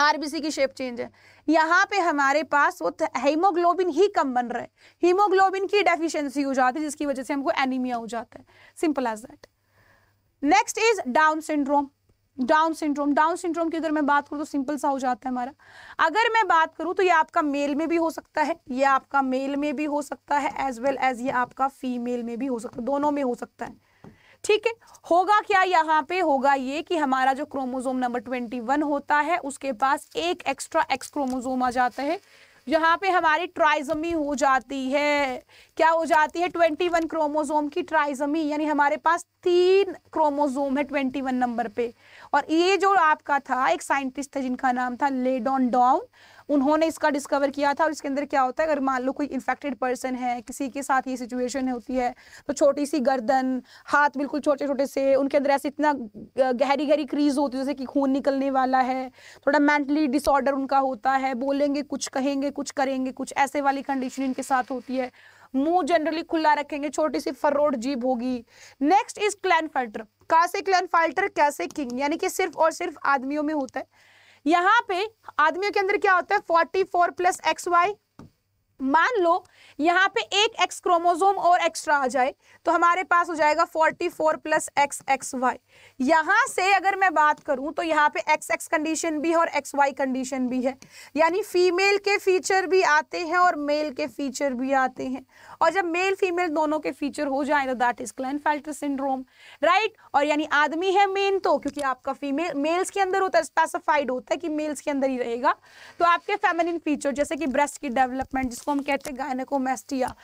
S1: आरबीसी की शेप चेंज है यहाँ पे हमारे पास वो हीमोग्लोबिन ही कम बन रहा है हीमोग्लोबिन की डेफिशिएंसी हो जाती है जिसकी वजह से हमको एनीमिया हो जाता है simple as that next is Down syndrome Down syndrome Down syndrome की अगर मैं बात करूँ तो सिंपल सा हो जाता है हमारा अगर मैं बात करूँ तो ये आपका मेल में भी हो सकता है ये आपका मेल में भी हो सकता है एज वेल एज ये आपका फीमेल में भी हो सकता है दोनों में हो सकता है ठीक है होगा क्या यहाँ पे होगा ये कि हमारा जो क्रोमोजोम नंबर ट्वेंटी वन होता है उसके पास एक एक्स्ट्रा एक्स क्रोमोजोम आ जाता है यहाँ पे हमारी ट्राइजमी हो जाती है क्या हो जाती है ट्वेंटी वन क्रोमोजोम की ट्राइजमी यानी हमारे पास तीन क्रोमोजोम है ट्वेंटी वन नंबर पे और ये जो आपका था एक साइंटिस्ट था जिनका नाम था लेडॉन डॉन उन्होंने इसका डिस्कवर किया था और इसके अंदर क्या होता है अगर मान लो कोई इन्फेक्टेड पर्सन है किसी के साथ ये सिचुएशन होती है तो छोटी सी गर्दन हाथ बिल्कुल छोटे छोटे से उनके अंदर ऐसे इतना गहरी गहरी क्रीज होती है जैसे कि खून निकलने वाला है थोड़ा मेंटली डिसऑर्डर उनका होता है बोलेंगे कुछ कहेंगे कुछ करेंगे कुछ ऐसे वाली कंडीशन इनके साथ होती है मुंह जनरली खुला रखेंगे छोटी सी फरोड जीभ होगी नेक्स्ट इज क्लैन फाल्टर कहा से क्लैन फाल्टर कैसे किंग यानी कि सिर्फ और सिर्फ आदमियों में होता है यहां पे आदमियों के अंदर क्या होता है forty four plus X Y मान लो यहाँ पे एक एक्स क्रोमोजोम और एक्स्ट्रा आ जाए तो हमारे पास हो जाएगा forty four plus X X Y यहाँ से अगर मैं बात करूँ तो यहाँ पे एक्स एक्स कंडीशन भी है और एक्स वाई कंडीशन भी है यानी फीमेल के फीचर भी आते हैं और मेल के फीचर भी आते हैं और जब मेल फीमेल दोनों के फीचर हो जाए तो दैट इज फैल्टर सिंड्रोम राइट और यानी आदमी है मेन तो क्योंकि आपका फीमेल मेल्स के अंदर होता है स्पेसिफाइड होता है कि मेल्स के अंदर ही रहेगा तो आपके फेमिनिन फीचर जैसे कि ब्रेस्ट की डेवलपमेंट जिसको हम कहते हैं गायनकोमेस्टिया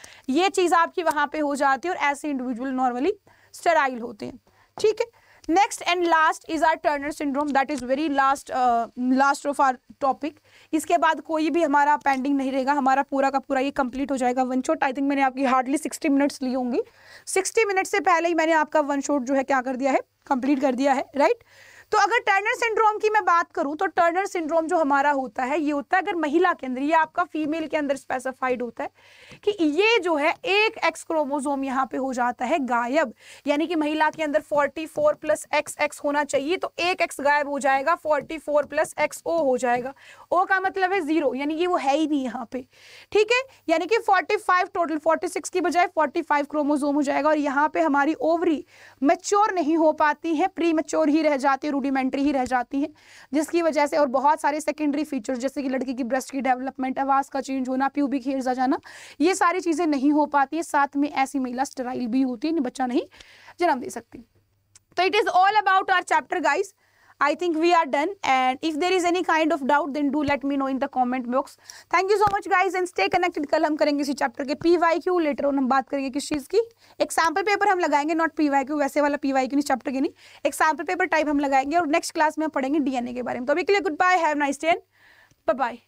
S1: ये चीज़ आपकी वहां पर हो जाती है और ऐसे इंडिविजुअल नॉर्मली स्टेराइल होते हैं ठीक है next and last is our Turner syndrome that is very last last of our topic इसके बाद कोई भी हमारा पेंडिंग नहीं रहेगा हमारा पूरा का पूरा ये कंप्लीट हो जाएगा वन शॉट आई थिंक मैंने आपकी हार्डली सिक्सटी मिनट्स ली होंगी सिक्सटी मिनट से पहले ही मैंने आपका वन शॉट जो है क्या कर दिया है कंप्लीट कर दिया है राइट तो अगर टर्नर सिंड्रोम की मैं बात करूं तो टर्नर सिंड्रोम जो हमारा होता है ये होता है अगर महिला के अंदर ये आपका फीमेल के अंदर स्पेसिफाइड होता है कि ये जो है एक एक्स क्रोमोजोम यहाँ पे हो जाता है गायब यानी कि महिला के अंदर फोर प्लस एक्स एक्स होना चाहिए तो एक एक्स गायब हो जाएगा फोर प्लस एक्स ओ हो जाएगा ओ का मतलब है जीरो यानी कि वो है ही नहीं यहाँ पे ठीक है यानी कि फाइव टोटल सिक्स की बजाय फाइव क्रोमोजोम हो जाएगा और यहाँ पे हमारी ओवरी मेच्योर नहीं हो पाती है प्री मेच्योर ही रह जाती है रूडिमेंट्री ही रह जाती हैं जिसकी वजह से और बहुत सारे सेकेंडरी फीचर्स जैसे कि लड़की की ब्रेस्ट की डेवलपमेंट आवाज़ का चेंज होना प्यूबिक हेयर्स आ जाना ये सारी चीज़ें नहीं हो पाती है साथ में ऐसी महिला स्टराइल भी होती है बच्चा नहीं जन्म दे सकती तो it is all about our chapter guys I think we are done and if there is any kind of doubt then do let me know in the comment box. Thank you so much guys and stay connected. कल हम करेंगे इसी chapter के P Y Q later on हम बात करेंगे किस चीज़ की एग्जाम्पल पेपर हम लगाएंगे नॉट पी वाई क्यू वैसे वाला पी वाई क्यू चैप्टर के नहीं एग्जाम्पल पेपर टाइप हम लगाएंगे और नेक्स्ट क्लास में हम पढ़ेंगे डीएनए के बारे में तो अभी के लिए good bye have nice day bye